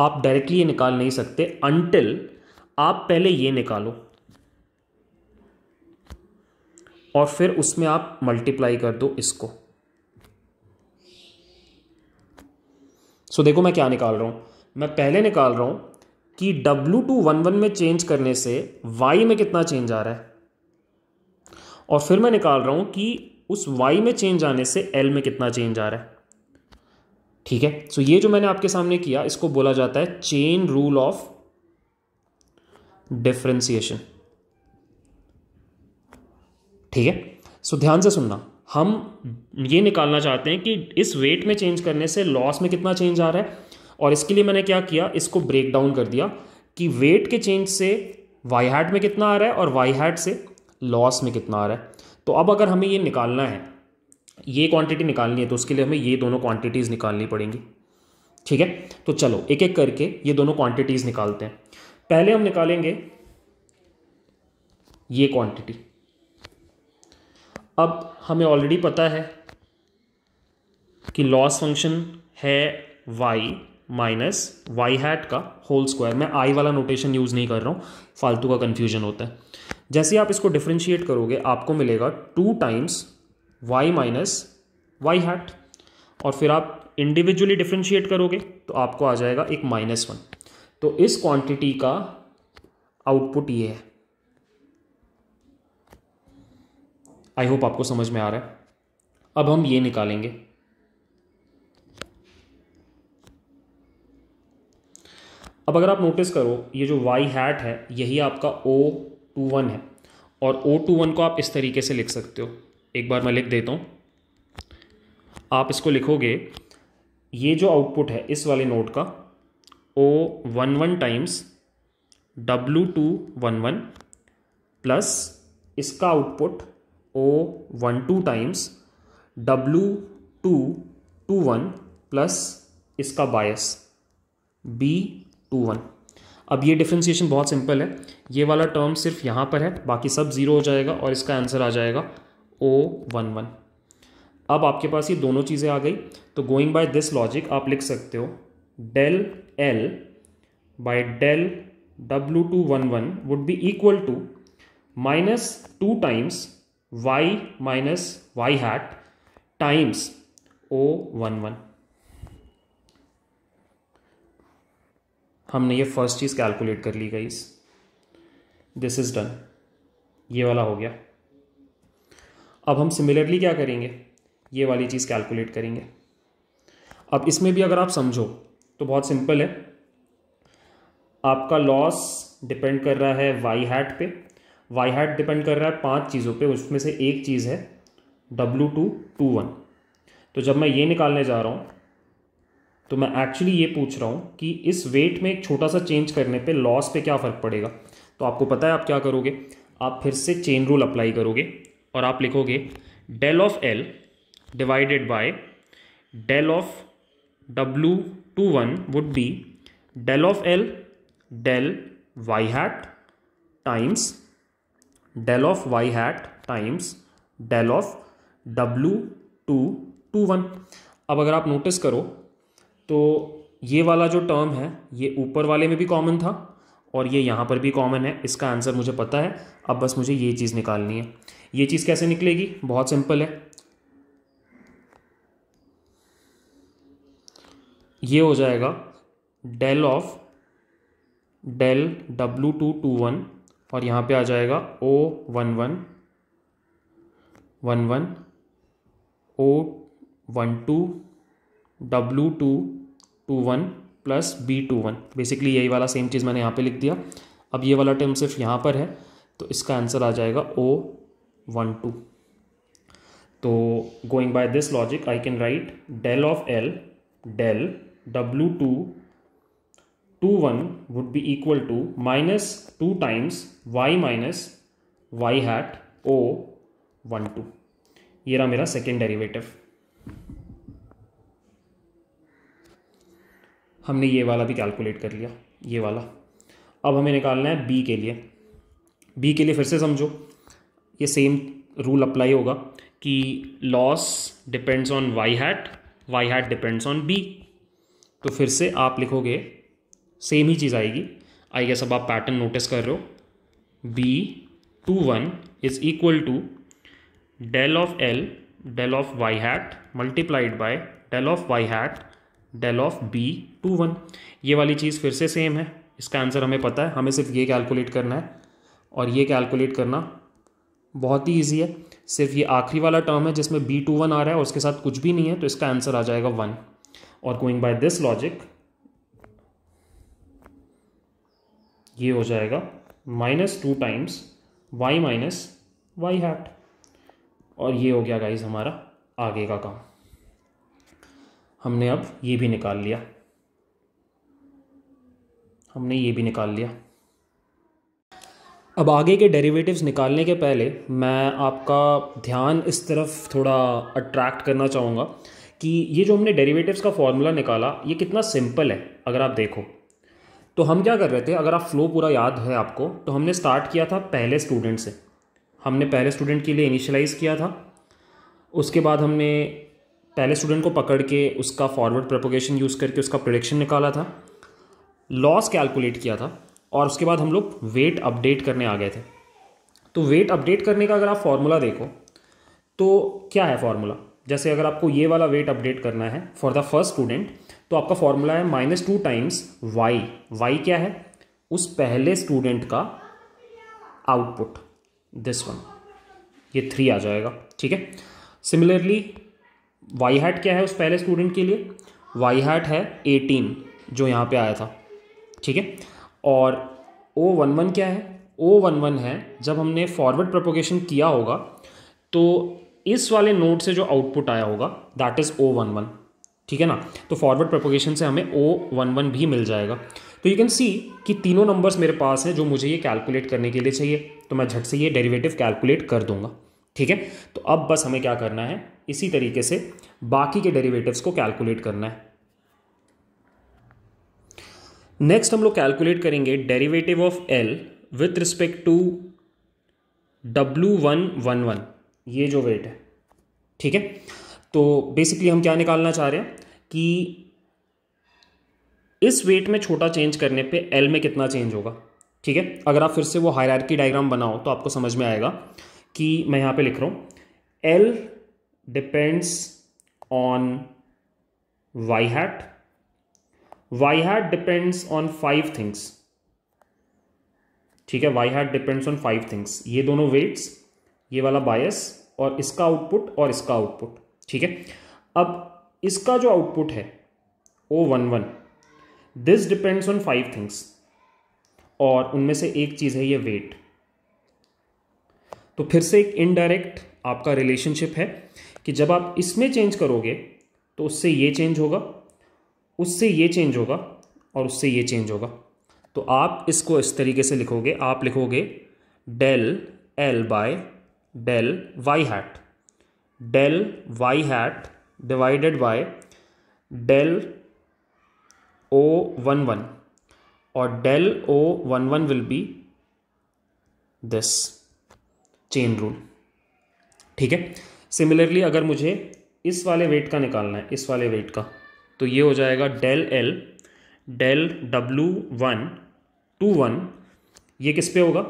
आप डायरेक्टली ये निकाल नहीं सकते अनटिल आप पहले ये निकालो और फिर उसमें आप मल्टीप्लाई कर दो इसको सो so, देखो मैं क्या निकाल रहा हूं मैं पहले निकाल रहा हूं कि डब्लू टू वन वन में चेंज करने से वाई में कितना चेंज आ रहा है और फिर मैं निकाल रहा हूं कि उस वाई में चेंज आने से एल में कितना चेंज आ रहा है ठीक है सो so ये जो मैंने आपके सामने किया इसको बोला जाता है चेन रूल ऑफ डिफ्रेंसिएशन ठीक है सो so ध्यान से सुनना हम ये निकालना चाहते हैं कि इस वेट में चेंज करने से लॉस में कितना चेंज आ रहा है और इसके लिए मैंने क्या किया इसको ब्रेक डाउन कर दिया कि वेट के चेंज से वाई हैट में कितना आ रहा है और वाई हैट से लॉस में कितना आ रहा है तो अब अगर हमें ये निकालना है ये क्वांटिटी निकालनी है तो उसके लिए हमें ये दोनों क्वांटिटीज़ निकालनी पड़ेंगी ठीक है तो चलो एक एक करके ये दोनों क्वांटिटीज़ निकालते हैं पहले हम निकालेंगे ये क्वांटिटी अब हमें ऑलरेडी पता है कि लॉस फंक्शन है वाई माइनस वाई हैट का होल स्क्वायर मैं आई वाला नोटेशन यूज़ नहीं कर रहा हूँ फालतू का कन्फ्यूजन होता है जैसे आप इसको डिफ्रेंशिएट करोगे आपको मिलेगा two times y minus Y hat और फिर आप इंडिविजुअली डिफ्रेंशिएट करोगे तो आपको आ जाएगा एक माइनस वन तो इस क्वांटिटी का आउटपुट ये है आई होप आपको समझ में आ रहा है अब हम ये निकालेंगे अब अगर आप नोटिस करो ये जो y हैट है यही आपका ओ टू वन है और ओ टू वन को आप इस तरीके से लिख सकते हो एक बार मैं लिख देता हूँ आप इसको लिखोगे ये जो आउटपुट है इस वाले नोट का ओ वन वन टाइम्स डब्लू टू वन वन प्लस इसका आउटपुट ओ वन टू टाइम्स डब्लू टू टू वन प्लस इसका बायस बी टू वन अब ये डिफ्रेंसीशन बहुत सिंपल है ये वाला टर्म सिर्फ यहाँ पर है बाकी सब ज़ीरो हो जाएगा और इसका आंसर आ जाएगा ओ वन वन अब आपके पास ये दोनों चीज़ें आ गई तो गोइंग बाय दिस लॉजिक आप लिख सकते हो डेल एल बाय डेल डब्ल्यू two one one would be equal to minus two times y minus Y hat times o one one हमने ये फर्स्ट चीज़ कैलकुलेट कर ली गई दिस इज़ डन ये वाला हो गया अब हम सिमिलरली क्या करेंगे ये वाली चीज़ कैलकुलेट करेंगे अब इसमें भी अगर आप समझो तो बहुत सिंपल है आपका लॉस डिपेंड कर रहा है वाई हैट पे वाई हैट डिपेंड कर रहा है पांच चीज़ों पे उसमें से एक चीज़ है डब्लू टू टू वन तो जब मैं ये निकालने जा रहा हूँ तो मैं एक्चुअली ये पूछ रहा हूँ कि इस वेट में एक छोटा सा चेंज करने पे लॉस पे क्या फ़र्क पड़ेगा तो आपको पता है आप क्या करोगे आप फिर से चेन रूल अप्लाई करोगे और आप लिखोगे del of L divided by del of W two one would B del of l del y hat times del of y hat times del of W two two one अब अगर आप notice करो तो ये वाला जो term है ये ऊपर वाले में भी कॉमन था और ये यहाँ पर भी कॉमन है इसका आंसर मुझे पता है अब बस मुझे ये चीज़ निकालनी है ये चीज़ कैसे निकलेगी बहुत सिंपल है ये हो जाएगा डेल ऑफ डेल डब्लू टू टू वन और यहाँ पे आ जाएगा o one one one one ओ one two W two two one plus b two one basically यही वाला सेम चीज़ मैंने यहाँ पे लिख दिया अब ये वाला टर्म सिर्फ यहाँ पर है तो इसका आंसर आ जाएगा ओ वन टू तो going by this logic I can write del of l del डब्ल्यू two two one would be equal to minus two times y minus Y hat o one two ये रहा मेरा second derivative हमने ये वाला भी calculate कर लिया ये वाला अब हमें निकालना है बी के लिए बी के लिए फिर से समझो ये सेम रूल अप्लाई होगा कि loss depends on y hat y hat depends on b तो फिर से आप लिखोगे सेम ही चीज़ आएगी आई गेस अब आप पैटर्न नोटिस कर रहे हो b two one is equal to del of l del of y hat multiplied by del of y hat del of b two one ये वाली चीज़ फिर से सेम है इसका आंसर हमें पता है हमें सिर्फ ये कैलकुलेट करना है और ये कैलकुलेट करना बहुत ही ईजी है सिर्फ ये आखिरी वाला टर्म है जिसमें बी टू वन आ रहा है और उसके साथ कुछ भी नहीं है तो इसका आंसर आ जाएगा वन और गोइंग बाय दिस लॉजिक ये हो जाएगा minus two times y minus Y hat और ये हो गया गाइज हमारा आगे का काम हमने अब ये भी निकाल लिया हमने ये भी निकाल लिया अब आगे के डेरिवेटिव्स निकालने के पहले मैं आपका ध्यान इस तरफ थोड़ा अट्रैक्ट करना चाहूँगा कि ये जो हमने डेरिवेटिव्स का फॉर्मूला निकाला ये कितना सिंपल है अगर आप देखो तो हम क्या कर रहे थे अगर आप फ्लो पूरा याद है आपको तो हमने स्टार्ट किया था पहले स्टूडेंट से हमने पहले स्टूडेंट के लिए इनिशलाइज़ किया था उसके बाद हमने पहले स्टूडेंट को पकड़ के उसका फॉरवर्ड प्रपोगेशन यूज़ करके उसका प्रोडिक्शन निकाला था लॉस कैलकुलेट किया था और उसके बाद हम लोग वेट अपडेट करने आ गए थे तो वेट अपडेट करने का अगर आप फॉर्मूला देखो तो क्या है फॉर्मूला जैसे अगर आपको ये वाला वेट अपडेट करना है फॉर द फर्स्ट स्टूडेंट तो आपका फॉर्मूला है minus two times y y क्या है उस पहले स्टूडेंट का आउटपुट दिस वन ये थ्री आ जाएगा ठीक है सिमिलरली वाई हैट क्या है उस पहले स्टूडेंट के लिए वाई हैट है एटीन जो यहाँ पे आया था ठीक है और ओ वन वन क्या है ओ वन वन है जब हमने फॉरवर्ड प्रोपोगेशन किया होगा तो इस वाले नोड से जो आउटपुट आया होगा that is o one one ठीक है ना तो फॉरवर्ड प्रोपोगेशन से हमें ओ वन वन भी मिल जाएगा तो यू कैन सी कि तीनों नंबर्स मेरे पास हैं जो मुझे ये कैलकुलेट करने के लिए चाहिए तो मैं झट से ये डेरिवेटिव कैलकुलेट कर दूंगा ठीक है तो अब बस हमें क्या करना है इसी तरीके से बाकी के डेरिवेटिव्स को कैलकुलेट करना है नेक्स्ट हम लोग कैलकुलेट करेंगे derivative of L with respect to डब्ल्यू वन वन वन ये जो वेट है ठीक है तो बेसिकली हम क्या निकालना चाह रहे हैं कि इस वेट में छोटा चेंज करने पे एल में कितना चेंज होगा ठीक है अगर आप फिर से वो हायरार्की डायग्राम बनाओ तो आपको समझ में आएगा कि मैं यहाँ पे लिख रहा हूँ l depends on y hat y hat depends on five things ठीक है Y hat depends on five things ये दोनों वेट्स ये वाला बायस और इसका आउटपुट और इसका आउटपुट ठीक है अब इसका जो आउटपुट है o one one this depends on five things और उनमें से एक चीज़ है ये वेट तो फिर से एक इनडायरेक्ट आपका रिलेशनशिप है कि जब आप इसमें चेंज करोगे तो उससे ये चेंज होगा उससे ये चेंज होगा और उससे ये चेंज होगा तो आप इसको इस तरीके से लिखोगे आप लिखोगे del l by del y hat del y hat divided by del o one one और del o one one will be this chain rule ठीक है सिमिलरली अगर मुझे इस वाले वेट का निकालना है इस वाले वेट का तो ये हो जाएगा डेल एल डेल डब्लू वन टू वन ये किस पे होगा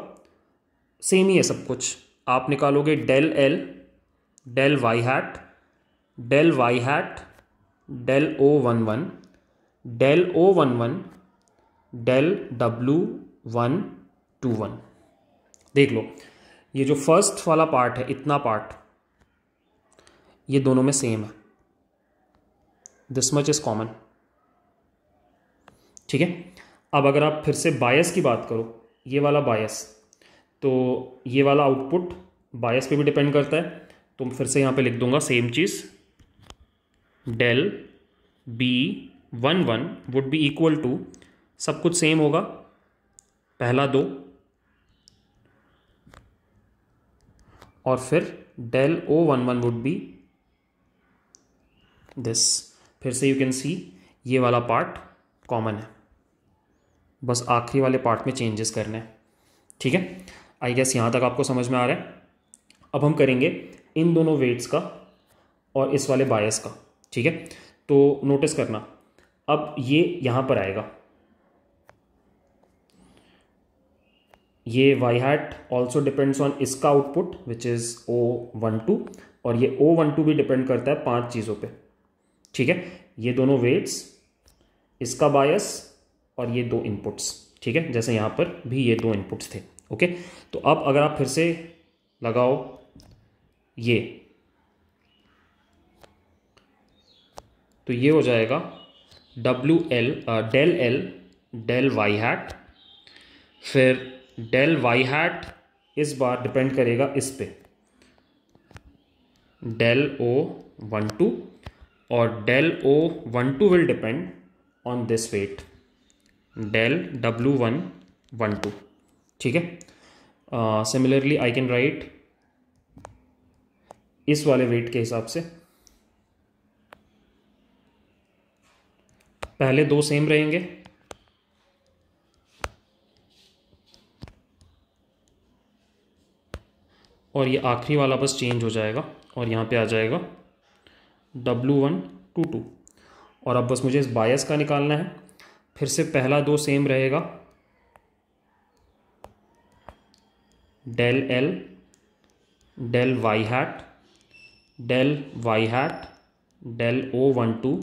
सेम ही है सब कुछ आप निकालोगे del l del y hat del y hat del o one one del o one one del डब्लू वन टू वन देख लो ये जो फर्स्ट वाला पार्ट है इतना पार्ट ये दोनों में सेम है दिस मच इज़ कॉमन ठीक है अब अगर आप फिर से बायस की बात करो ये वाला बायस तो ये वाला आउटपुट बायस पे भी डिपेंड करता है तो फिर से यहाँ पे लिख दूंगा सेम चीज़ del b one one would be equal to सब कुछ सेम होगा पहला दो और फिर del o one one would be this फिर से यू कैन सी ये वाला पार्ट कॉमन है बस आखिरी वाले पार्ट में चेंजेस करने हैं ठीक है आई गेस यहाँ तक आपको समझ में आ रहा है अब हम करेंगे इन दोनों वेट्स का और इस वाले बायस का ठीक है तो नोटिस करना अब ये यहाँ पर आएगा ये y hat also depends on इसका output which is o one two और ये ओ वन टू भी डिपेंड करता है पांच चीज़ों पे ठीक है ये दोनों वेट्स इसका बायस और ये दो इनपुट्स ठीक है जैसे यहाँ पर भी ये दो इनपुट्स थे ओके तो अब अगर आप फिर से लगाओ ये तो ये हो जाएगा डब्ल्यू l del l del y hat फिर डेल वाई हैट इस बार डिपेंड करेगा इस पे डेल ओ वन टू और del o one two will depend on this weight del डब्लू वन वन टू ठीक है सिमिलरली आई कैन राइट इस वाले वेट के हिसाब से पहले दो सेम रहेंगे और ये आखिरी वाला बस चेंज हो जाएगा और यहाँ पे आ जाएगा डब्लू वन टू टू और अब बस मुझे इस बायस का निकालना है फिर से पहला दो सेम रहेगा del l del y hat del y hat del o one two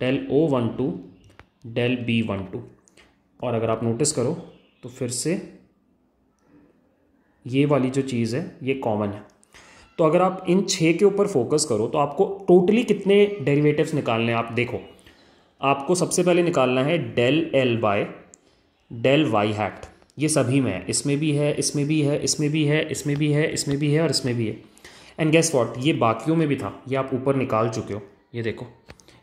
del o one two del b one two और अगर आप नोटिस करो तो फिर से ये वाली जो चीज़ है ये कॉमन है तो अगर आप इन छः के ऊपर फोकस करो तो आपको टोटली कितने डेरिवेटिव्स निकालने हैं आप देखो आपको सबसे पहले निकालना है del l by del y hat ये सभी में है इसमें भी है इसमें भी है इसमें भी है इसमें भी है इसमें भी है और इसमें भी है एंड गेस वॉट ये बाकियों में भी था ये आप ऊपर निकाल चुके हो ये देखो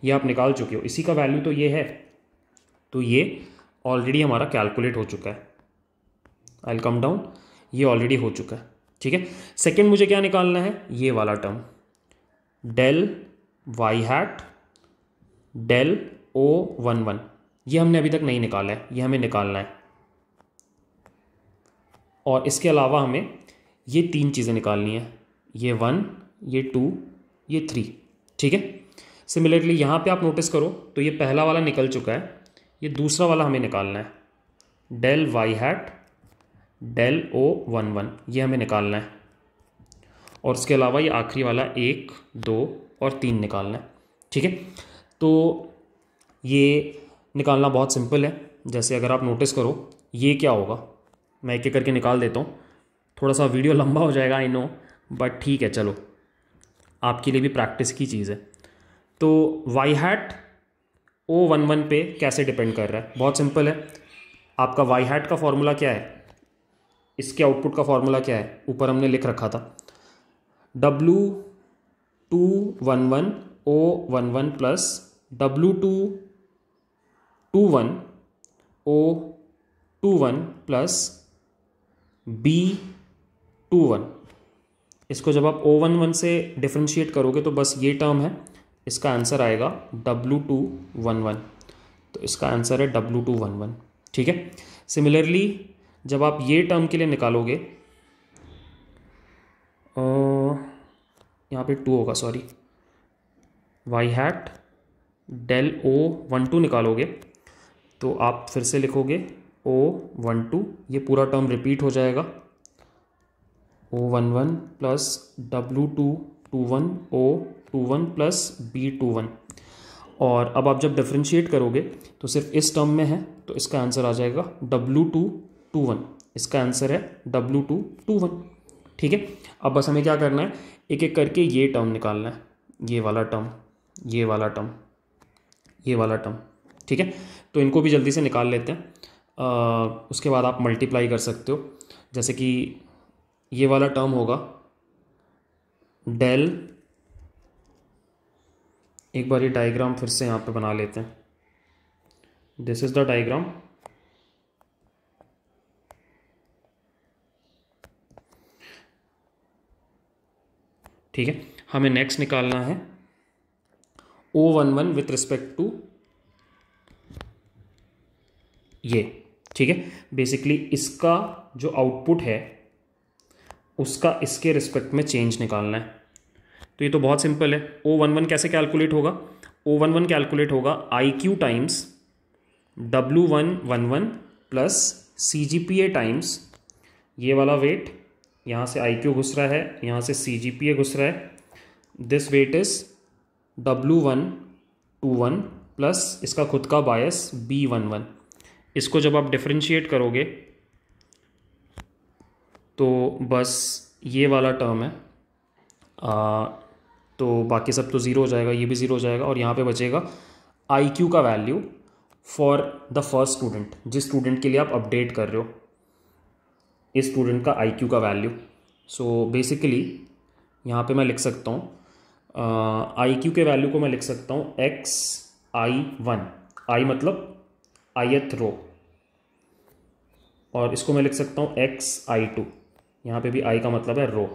ये आप निकाल चुके हो इसी का वैल्यू तो ये है तो ये ऑलरेडी हमारा कैलकुलेट हो चुका है आई कम डाउन ये ऑलरेडी हो चुका है ठीक है सेकेंड मुझे क्या निकालना है ये वाला term del y hat del o one one ये हमने अभी तक नहीं निकाला है ये हमें निकालना है और इसके अलावा हमें ये तीन चीज़ें निकालनी है ये वन ये टू ये थ्री ठीक है सिमिलरली यहाँ पे आप नोटिस करो तो ये पहला वाला निकल चुका है ये दूसरा वाला हमें निकालना है del y hat del o one one ये हमें निकालना है और उसके अलावा ये आखिरी वाला एक दो और तीन निकालना है ठीक है तो ये निकालना बहुत सिंपल है जैसे अगर आप नोटिस करो ये क्या होगा मैं एक एक करके निकाल देता हूँ थोड़ा सा वीडियो लंबा हो जाएगा आई नो बट ठीक है चलो आपके लिए भी प्रैक्टिस की चीज़ है तो Y hat o one one पे कैसे डिपेंड कर रहा है बहुत सिंपल है आपका वाई हैट का फॉर्मूला क्या है इसके आउटपुट का फॉर्मूला क्या है ऊपर हमने लिख रखा था डब्लू टू वन वन ओ वन वन प्लस डब्लू two two one o two one plus b two one इसको जब आप ओ वन वन से डिफ्रेंशिएट करोगे तो बस ये टर्म है इसका आंसर आएगा डब्लू टू वन वन तो इसका आंसर है डब्लू टू वन वन ठीक है सिमिलरली जब आप ये टर्म के लिए निकालोगे यहाँ पे टू होगा sorry y hat del o one two निकालोगे तो आप फिर से लिखोगे ओ वन टू ये पूरा टर्म रिपीट हो जाएगा ओ वन वन प्लस डब्लू two two one o two one plus b two one और अब आप जब डिफ्रेंशिएट करोगे तो सिर्फ इस टर्म में है तो इसका आंसर आ जाएगा डब्लू टू टू वन इसका आंसर है डब्ल्यू टू टू वन ठीक है अब बस हमें क्या करना है एक एक करके ये टर्म निकालना है ये वाला टर्म ये वाला टर्म ये वाला टर्म ठीक है तो इनको भी जल्दी से निकाल लेते हैं आ, उसके बाद आप मल्टीप्लाई कर सकते हो जैसे कि ये वाला टर्म होगा डेल एक बार ये डायग्राम फिर से यहाँ पे बना लेते हैं दिस इज़ द डायग्राम ठीक है हमें नेक्स्ट निकालना है o one one with respect to ये ठीक है बेसिकली इसका जो आउटपुट है उसका इसके रिस्पेक्ट में चेंज निकालना है तो ये तो बहुत सिंपल है ओ वन वन कैसे कैलकुलेट होगा ओ वन वन कैलकुलेट होगा आई क्यू टाइम्स डब्ल्यू one one one plus C G P A times ये वाला वेट यहाँ से आई क्यू घुस रहा है यहाँ से सी जी पी ए घुस रहा है दिस वेट इज़ डब्लू वन टू वन प्लस इसका खुद का बायस बी वन वन इसको जब आप डिफ्रेंशिएट करोगे तो बस ये वाला टर्म है आ, तो बाकी सब तो ज़ीरो हो जाएगा ये भी ज़ीरो हो जाएगा और यहाँ पे बचेगा आई क्यू का value for the first student जिस स्टूडेंट के लिए आप अपडेट कर रहे हो इस स्टूडेंट का आई का वैल्यू सो बेसिकली यहाँ पे मैं लिख सकता हूँ आई क्यू के वैल्यू को मैं लिख सकता हूँ एक्स आई वन आई मतलब आई एथ रो और इसको मैं लिख सकता हूँ एक्स आई टू यहाँ पे भी आई का मतलब है रो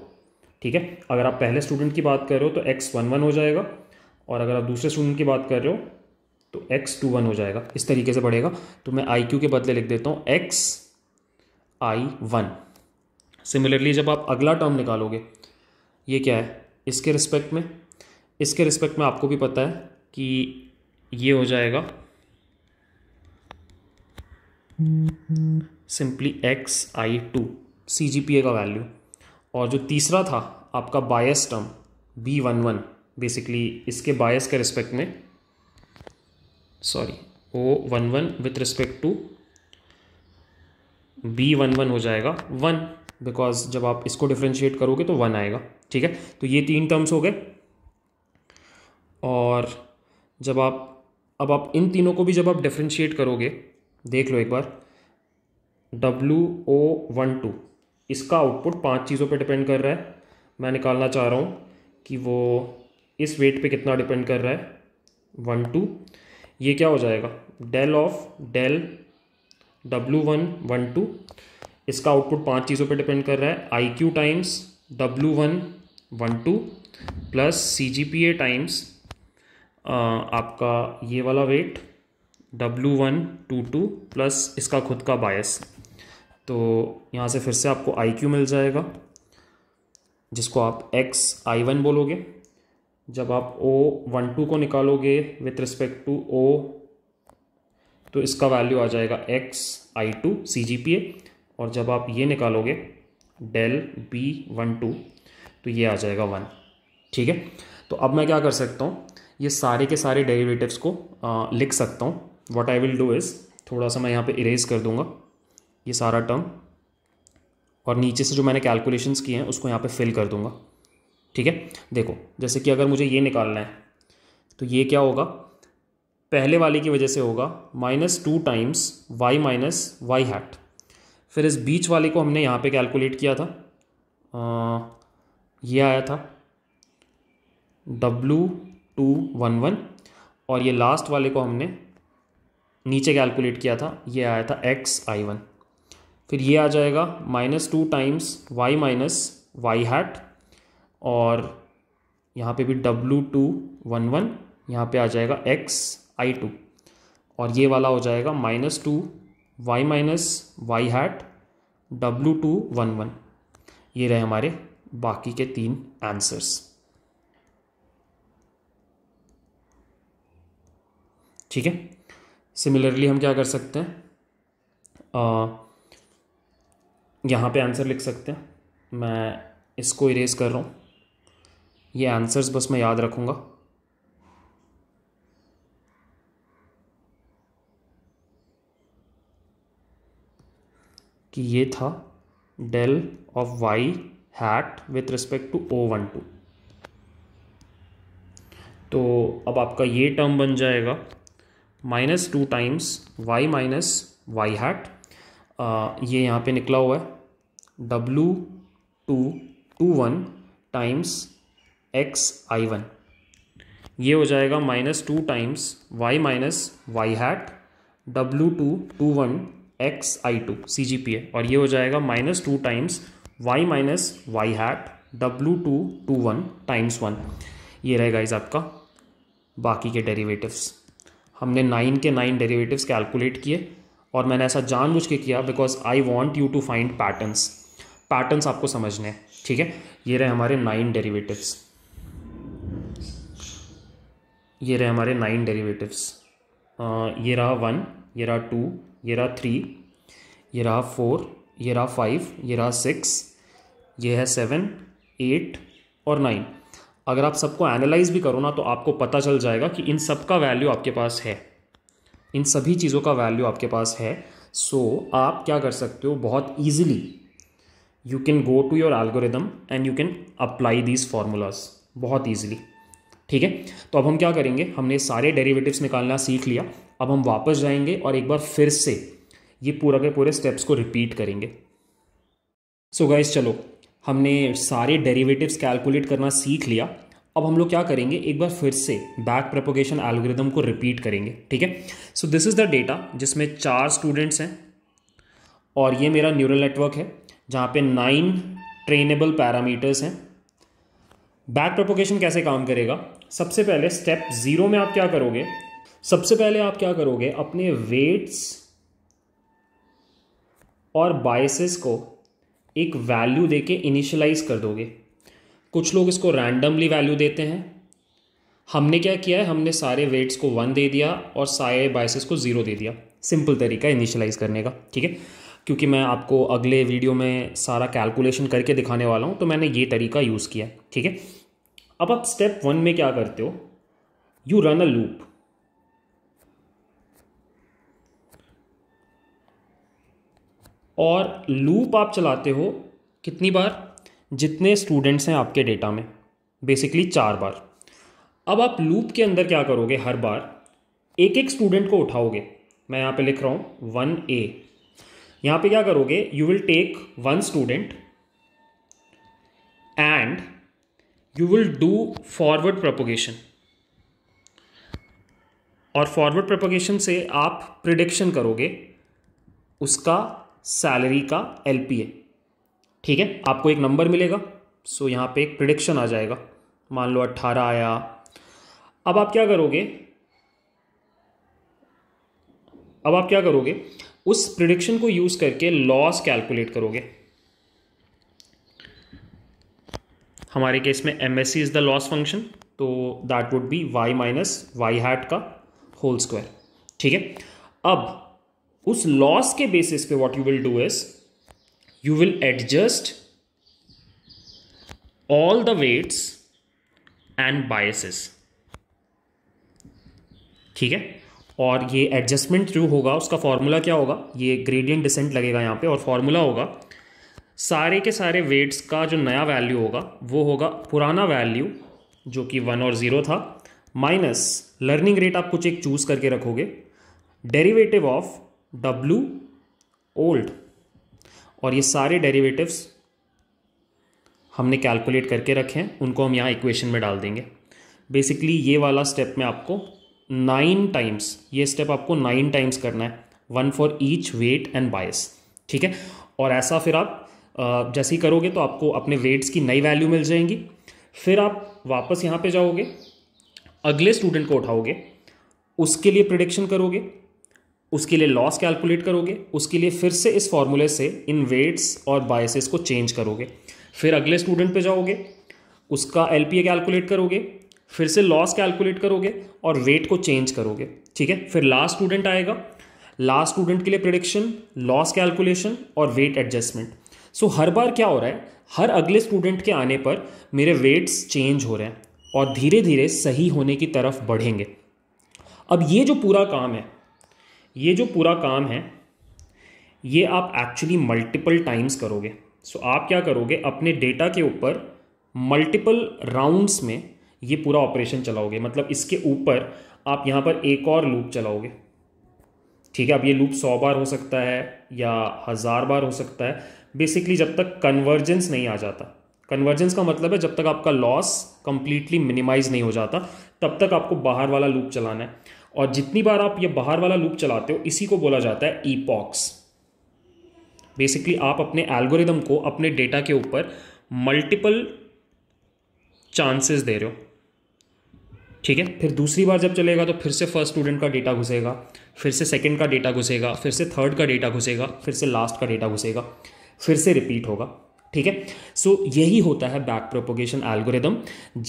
ठीक है अगर आप पहले स्टूडेंट की बात कर रहे हो तो एक्स वन वन हो जाएगा और अगर आप दूसरे स्टूडेंट की बात कर रहे हो तो एक्स टू वन हो जाएगा इस तरीके से बढ़ेगा तो मैं आई क्यू के बदले लिख देता हूँ एक्स आई वन सिमिलरली जब आप अगला टर्म निकालोगे ये क्या है इसके रिस्पेक्ट में इसके रिस्पेक्ट में आपको भी पता है कि ये हो जाएगा simply x i two C G P A का वैल्यू और जो तीसरा था आपका bias term b one one basically इसके बायस के रिस्पेक्ट में sorry o one one with respect to b one one हो जाएगा वन बिकॉज जब आप इसको डिफ्रेंशिएट करोगे तो वन आएगा ठीक है तो ये तीन टर्म्स हो गए और जब आप अब आप इन तीनों को भी जब आप डिफ्रेंशिएट करोगे देख लो एक बार डब्ल्यू ओ वन टू इसका आउटपुट पांच चीज़ों पे डिपेंड कर रहा है मैं निकालना चाह रहा हूँ कि वो इस वेट पे कितना डिपेंड कर रहा है वन टू ये क्या हो जाएगा डेल ऑफ डेल डब्ल्यू वन वन टू इसका आउटपुट पांच चीज़ों पे डिपेंड कर रहा है आई क्यू टाइम्स डब्ल्यू one one two plus C G P A times आपका ये वाला वेट डब्ल्यू वन टू टू प्लस इसका खुद का बायस तो यहाँ से फिर से आपको आई क्यू मिल जाएगा जिसको आप एक्स आई वन बोलोगे जब आप ओ वन टू को निकालोगे विथ रिस्पेक्ट टू ओ तो इसका वैल्यू आ जाएगा x i two C G P A और जब आप ये निकालोगे डेल बी वन टू तो ये आ जाएगा वन ठीक है तो अब मैं क्या कर सकता हूँ ये सारे के सारे डेरिवेटिव्स को आ, लिख सकता हूँ what I will do is थोड़ा सा मैं यहाँ पे इरेज कर दूँगा ये सारा टर्म और नीचे से जो मैंने कैलकुलेशंस किए हैं उसको यहाँ पे फिल कर दूँगा ठीक है देखो जैसे कि अगर मुझे ये निकालना है तो ये क्या होगा पहले वाले की वजह से होगा minus two times y minus Y hat फिर इस बीच वाले को हमने यहाँ पे कैलकुलेट किया था आ, ये आया था डब्लू टू वन वन और ये लास्ट वाले को हमने नीचे कैलकुलेट किया था ये आया था एक्स आई वन फिर ये आ जाएगा minus two times y minus Y hat और यहाँ पे भी डब्लू टू वन वन यहाँ पे आ जाएगा एक्स आई टू और ये वाला हो जाएगा minus two y minus Y hat डब्लू टू वन वन ये रहे हमारे बाकी के तीन आंसर्स ठीक है सिमिलरली हम क्या कर सकते हैं आ, यहाँ पे आंसर लिख सकते हैं मैं इसको इरेज कर रहा हूँ ये आंसर्स बस मैं याद रखूँगा कि ये था del of y hat with respect to o one two तो अब आपका ये टर्म बन जाएगा minus two times y minus Y hat ये यहाँ पे निकला हुआ है डब्लू two two one times x i one ये हो जाएगा minus two times y minus Y hat डब्लू two two one x i two C G P है और ये हो जाएगा minus two times y minus Y hat डब्लू two two one times one ये रहेगा इस आपका बाकी के डेरिवेटिव्स हमने नाइन के नाइन डेरिवेटिव्स कैलकुलेट किए और मैंने ऐसा जानबूझ के किया because I want you to find patterns patterns आपको समझने हैं ठीक है ये रहे हमारे नाइन डेरिवेटिव्स ये रहे हमारे नाइन डेरिवेटिव्स ये रहा वन ये रहा टू ये रहा थ्री ये रहा फोर ये रहा फाइव ये रहा सिक्स ये है सेवन एट और नाइन अगर आप सबको एनालाइज भी करो ना तो आपको पता चल जाएगा कि इन सब का वैल्यू आपके पास है इन सभी चीज़ों का वैल्यू आपके पास है सो so, आप क्या कर सकते हो बहुत easily you can go to your algorithm and you can apply these formulas बहुत ईजिली ठीक है तो अब हम क्या करेंगे हमने सारे डेरिवेटिव्स निकालना सीख लिया अब हम वापस जाएंगे और एक बार फिर से ये पूरा के पूरे स्टेप्स को रिपीट करेंगे सो so गाइज चलो हमने सारे डेरिवेटिव्स कैलकुलेट करना सीख लिया अब हम लोग क्या करेंगे एक बार फिर से बैक प्रपोगेशन एल्गोरिदम को रिपीट करेंगे ठीक है so this is the data जिसमें चार स्टूडेंट्स हैं और ये मेरा न्यूरल नेटवर्क है जहाँ पे नाइन ट्रेनेबल पैरामीटर्स हैं बैक प्रपोगेशन कैसे काम करेगा सबसे पहले स्टेप ज़ीरो में आप क्या करोगे सबसे पहले आप क्या करोगे अपने वेट्स और बायसेस को एक वैल्यू देके इनिशियलाइज कर दोगे कुछ लोग इसको रैंडमली वैल्यू देते हैं हमने क्या किया है हमने सारे वेट्स को वन दे दिया और सारे बाइसेस को ज़ीरो दे दिया सिंपल तरीका इनिशियलाइज करने का ठीक है क्योंकि मैं आपको अगले वीडियो में सारा कैलकुलेशन करके दिखाने वाला हूँ तो मैंने ये तरीका यूज़ किया ठीक है अब आप स्टेप वन में क्या करते हो यू रन अ लूप और लूप आप चलाते हो कितनी बार जितने स्टूडेंट्स हैं आपके डेटा में बेसिकली चार बार अब आप लूप के अंदर क्या करोगे हर बार एक एक स्टूडेंट को उठाओगे मैं यहाँ पे लिख रहा हूँ वन ए यहाँ पे क्या करोगे you will take one student and you will do forward propagation और फॉरवर्ड प्रपोगेशन से आप प्रिडिक्शन करोगे उसका सैलरी का एल ठीक है आपको एक नंबर मिलेगा सो so, यहाँ पे एक प्रिडिक्शन आ जाएगा मान लो अट्ठारह आया अब आप क्या करोगे अब आप क्या करोगे उस प्रिडिक्शन को यूज करके लॉस कैलकुलेट करोगे हमारे केस में M S C is the loss function तो that would be y minus Y hat का होल स्क्वायर ठीक है अब उस लॉस के बेसिस पे what you will do is you will adjust all the weights and biases ठीक है और ये एडजस्टमेंट थ्रू होगा उसका फॉर्मूला क्या होगा ये ग्रेडियंट डिसेंट लगेगा यहाँ पे और फॉर्मूला होगा सारे के सारे वेट्स का जो नया वैल्यू होगा वो होगा पुराना वैल्यू जो कि वन और ज़ीरो था माइनस लर्निंग रेट आप कुछ एक चूज़ करके रखोगे डेरिवेटिव ऑफ डब्ल्यू ओल्ड और ये सारे डेरिवेटिव्स हमने कैलकुलेट करके रखे हैं उनको हम यहाँ इक्वेशन में डाल देंगे बेसिकली ये वाला स्टेप में आपको नाइन टाइम्स ये स्टेप आपको नाइन टाइम्स करना है one for each weight and bias ठीक है और ऐसा फिर आप जैसे ही करोगे तो आपको अपने वेट्स की नई वैल्यू मिल जाएंगी फिर आप वापस यहाँ पे जाओगे अगले स्टूडेंट को उठाओगे उसके लिए प्रिडिक्शन करोगे उसके लिए लॉस कैलकुलेट करोगे उसके लिए फिर से इस फॉर्मूले से इन वेट्स और बायसेस को चेंज करोगे फिर अगले स्टूडेंट पे जाओगे उसका एल कैलकुलेट करोगे फिर से लॉस कैलकुलेट करोगे और वेट को चेंज करोगे ठीक है फिर लास्ट स्टूडेंट आएगा लास्ट स्टूडेंट के लिए प्रिडिक्शन लॉस कैलकुलेशन और वेट एडजस्टमेंट सो हर बार क्या हो रहा है हर अगले स्टूडेंट के आने पर मेरे वेट्स चेंज हो रहे हैं और धीरे धीरे सही होने की तरफ बढ़ेंगे अब ये जो पूरा काम है ये जो पूरा काम है ये आप एक्चुअली मल्टीपल टाइम्स करोगे सो so, आप क्या करोगे अपने डेटा के ऊपर मल्टीपल राउंड्स में ये पूरा ऑपरेशन चलाओगे मतलब इसके ऊपर आप यहाँ पर एक और लूप चलाओगे ठीक है अब ये लूप सौ बार हो सकता है या हज़ार बार हो सकता है बेसिकली जब तक कन्वर्जेंस नहीं आ जाता कन्वर्जेंस का मतलब है जब तक आपका लॉस कंप्लीटली मिनिमाइज नहीं हो जाता तब तक आपको बाहर वाला लूप चलाना है और जितनी बार आप ये बाहर वाला लूप चलाते हो इसी को बोला जाता है ई पॉक्स बेसिकली आप अपने एल्गोरिदम को अपने डेटा के ऊपर मल्टीपल चांसेस दे रहे हो ठीक है फिर दूसरी बार जब चलेगा तो फिर से फर्स्ट स्टूडेंट का डेटा घुसेगा फिर से सेकंड का डेटा घुसेगा फिर से थर्ड का डेटा घुसेगा फिर से लास्ट का डेटा घुसेगा फिर से रिपीट होगा ठीक है सो यही होता है बैक प्रोपोगेशन एल्गोरिदम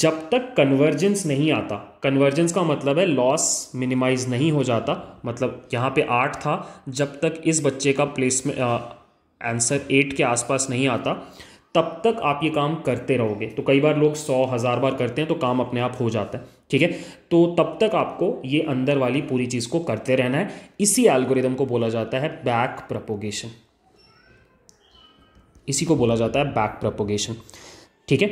जब तक कन्वर्जेंस नहीं आता कन्वर्जेंस का मतलब है लॉस मिनिमाइज नहीं हो जाता मतलब यहाँ पे आठ था जब तक इस बच्चे का प्लेसमेंट आंसर एट के आसपास नहीं आता तब तक आप ये काम करते रहोगे तो कई बार लोग सौ हज़ार बार करते हैं तो काम अपने आप हो जाता है ठीक है तो तब तक आपको ये अंदर वाली पूरी चीज़ को करते रहना है इसी एल्गोरिदम को बोला जाता है बैक प्रपोगेशन इसी को बोला जाता है बैक प्रपोगेशन ठीक है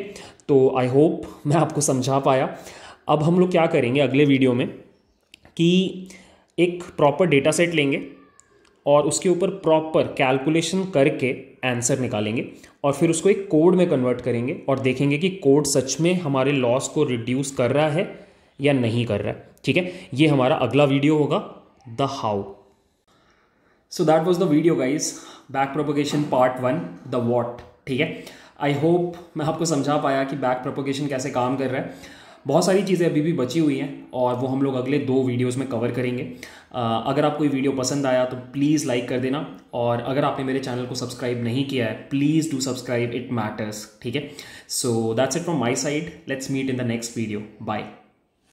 तो आई होप मैं आपको समझा पाया अब हम लोग क्या करेंगे अगले वीडियो में कि एक प्रॉपर डेटा सेट लेंगे और उसके ऊपर प्रॉपर कैलकुलेशन करके आंसर निकालेंगे और फिर उसको एक कोड में कन्वर्ट करेंगे और देखेंगे कि कोड सच में हमारे लॉस को रिड्यूस कर रहा है या नहीं कर रहा है ठीक है ये हमारा अगला वीडियो होगा the how so that was the video guys back propagation part one the what ठीक है आई होप मैं आपको समझा पाया कि बैक प्रोपोगेशन कैसे काम कर रहा है बहुत सारी चीज़ें अभी भी बची हुई हैं और वो हम लोग अगले दो वीडियोस में कवर करेंगे अगर आपको ये वीडियो पसंद आया तो प्लीज़ लाइक कर देना और अगर आपने मेरे चैनल को सब्सक्राइब नहीं किया है please do subscribe it matters ठीक है so that's it from my side let's meet in the next video bye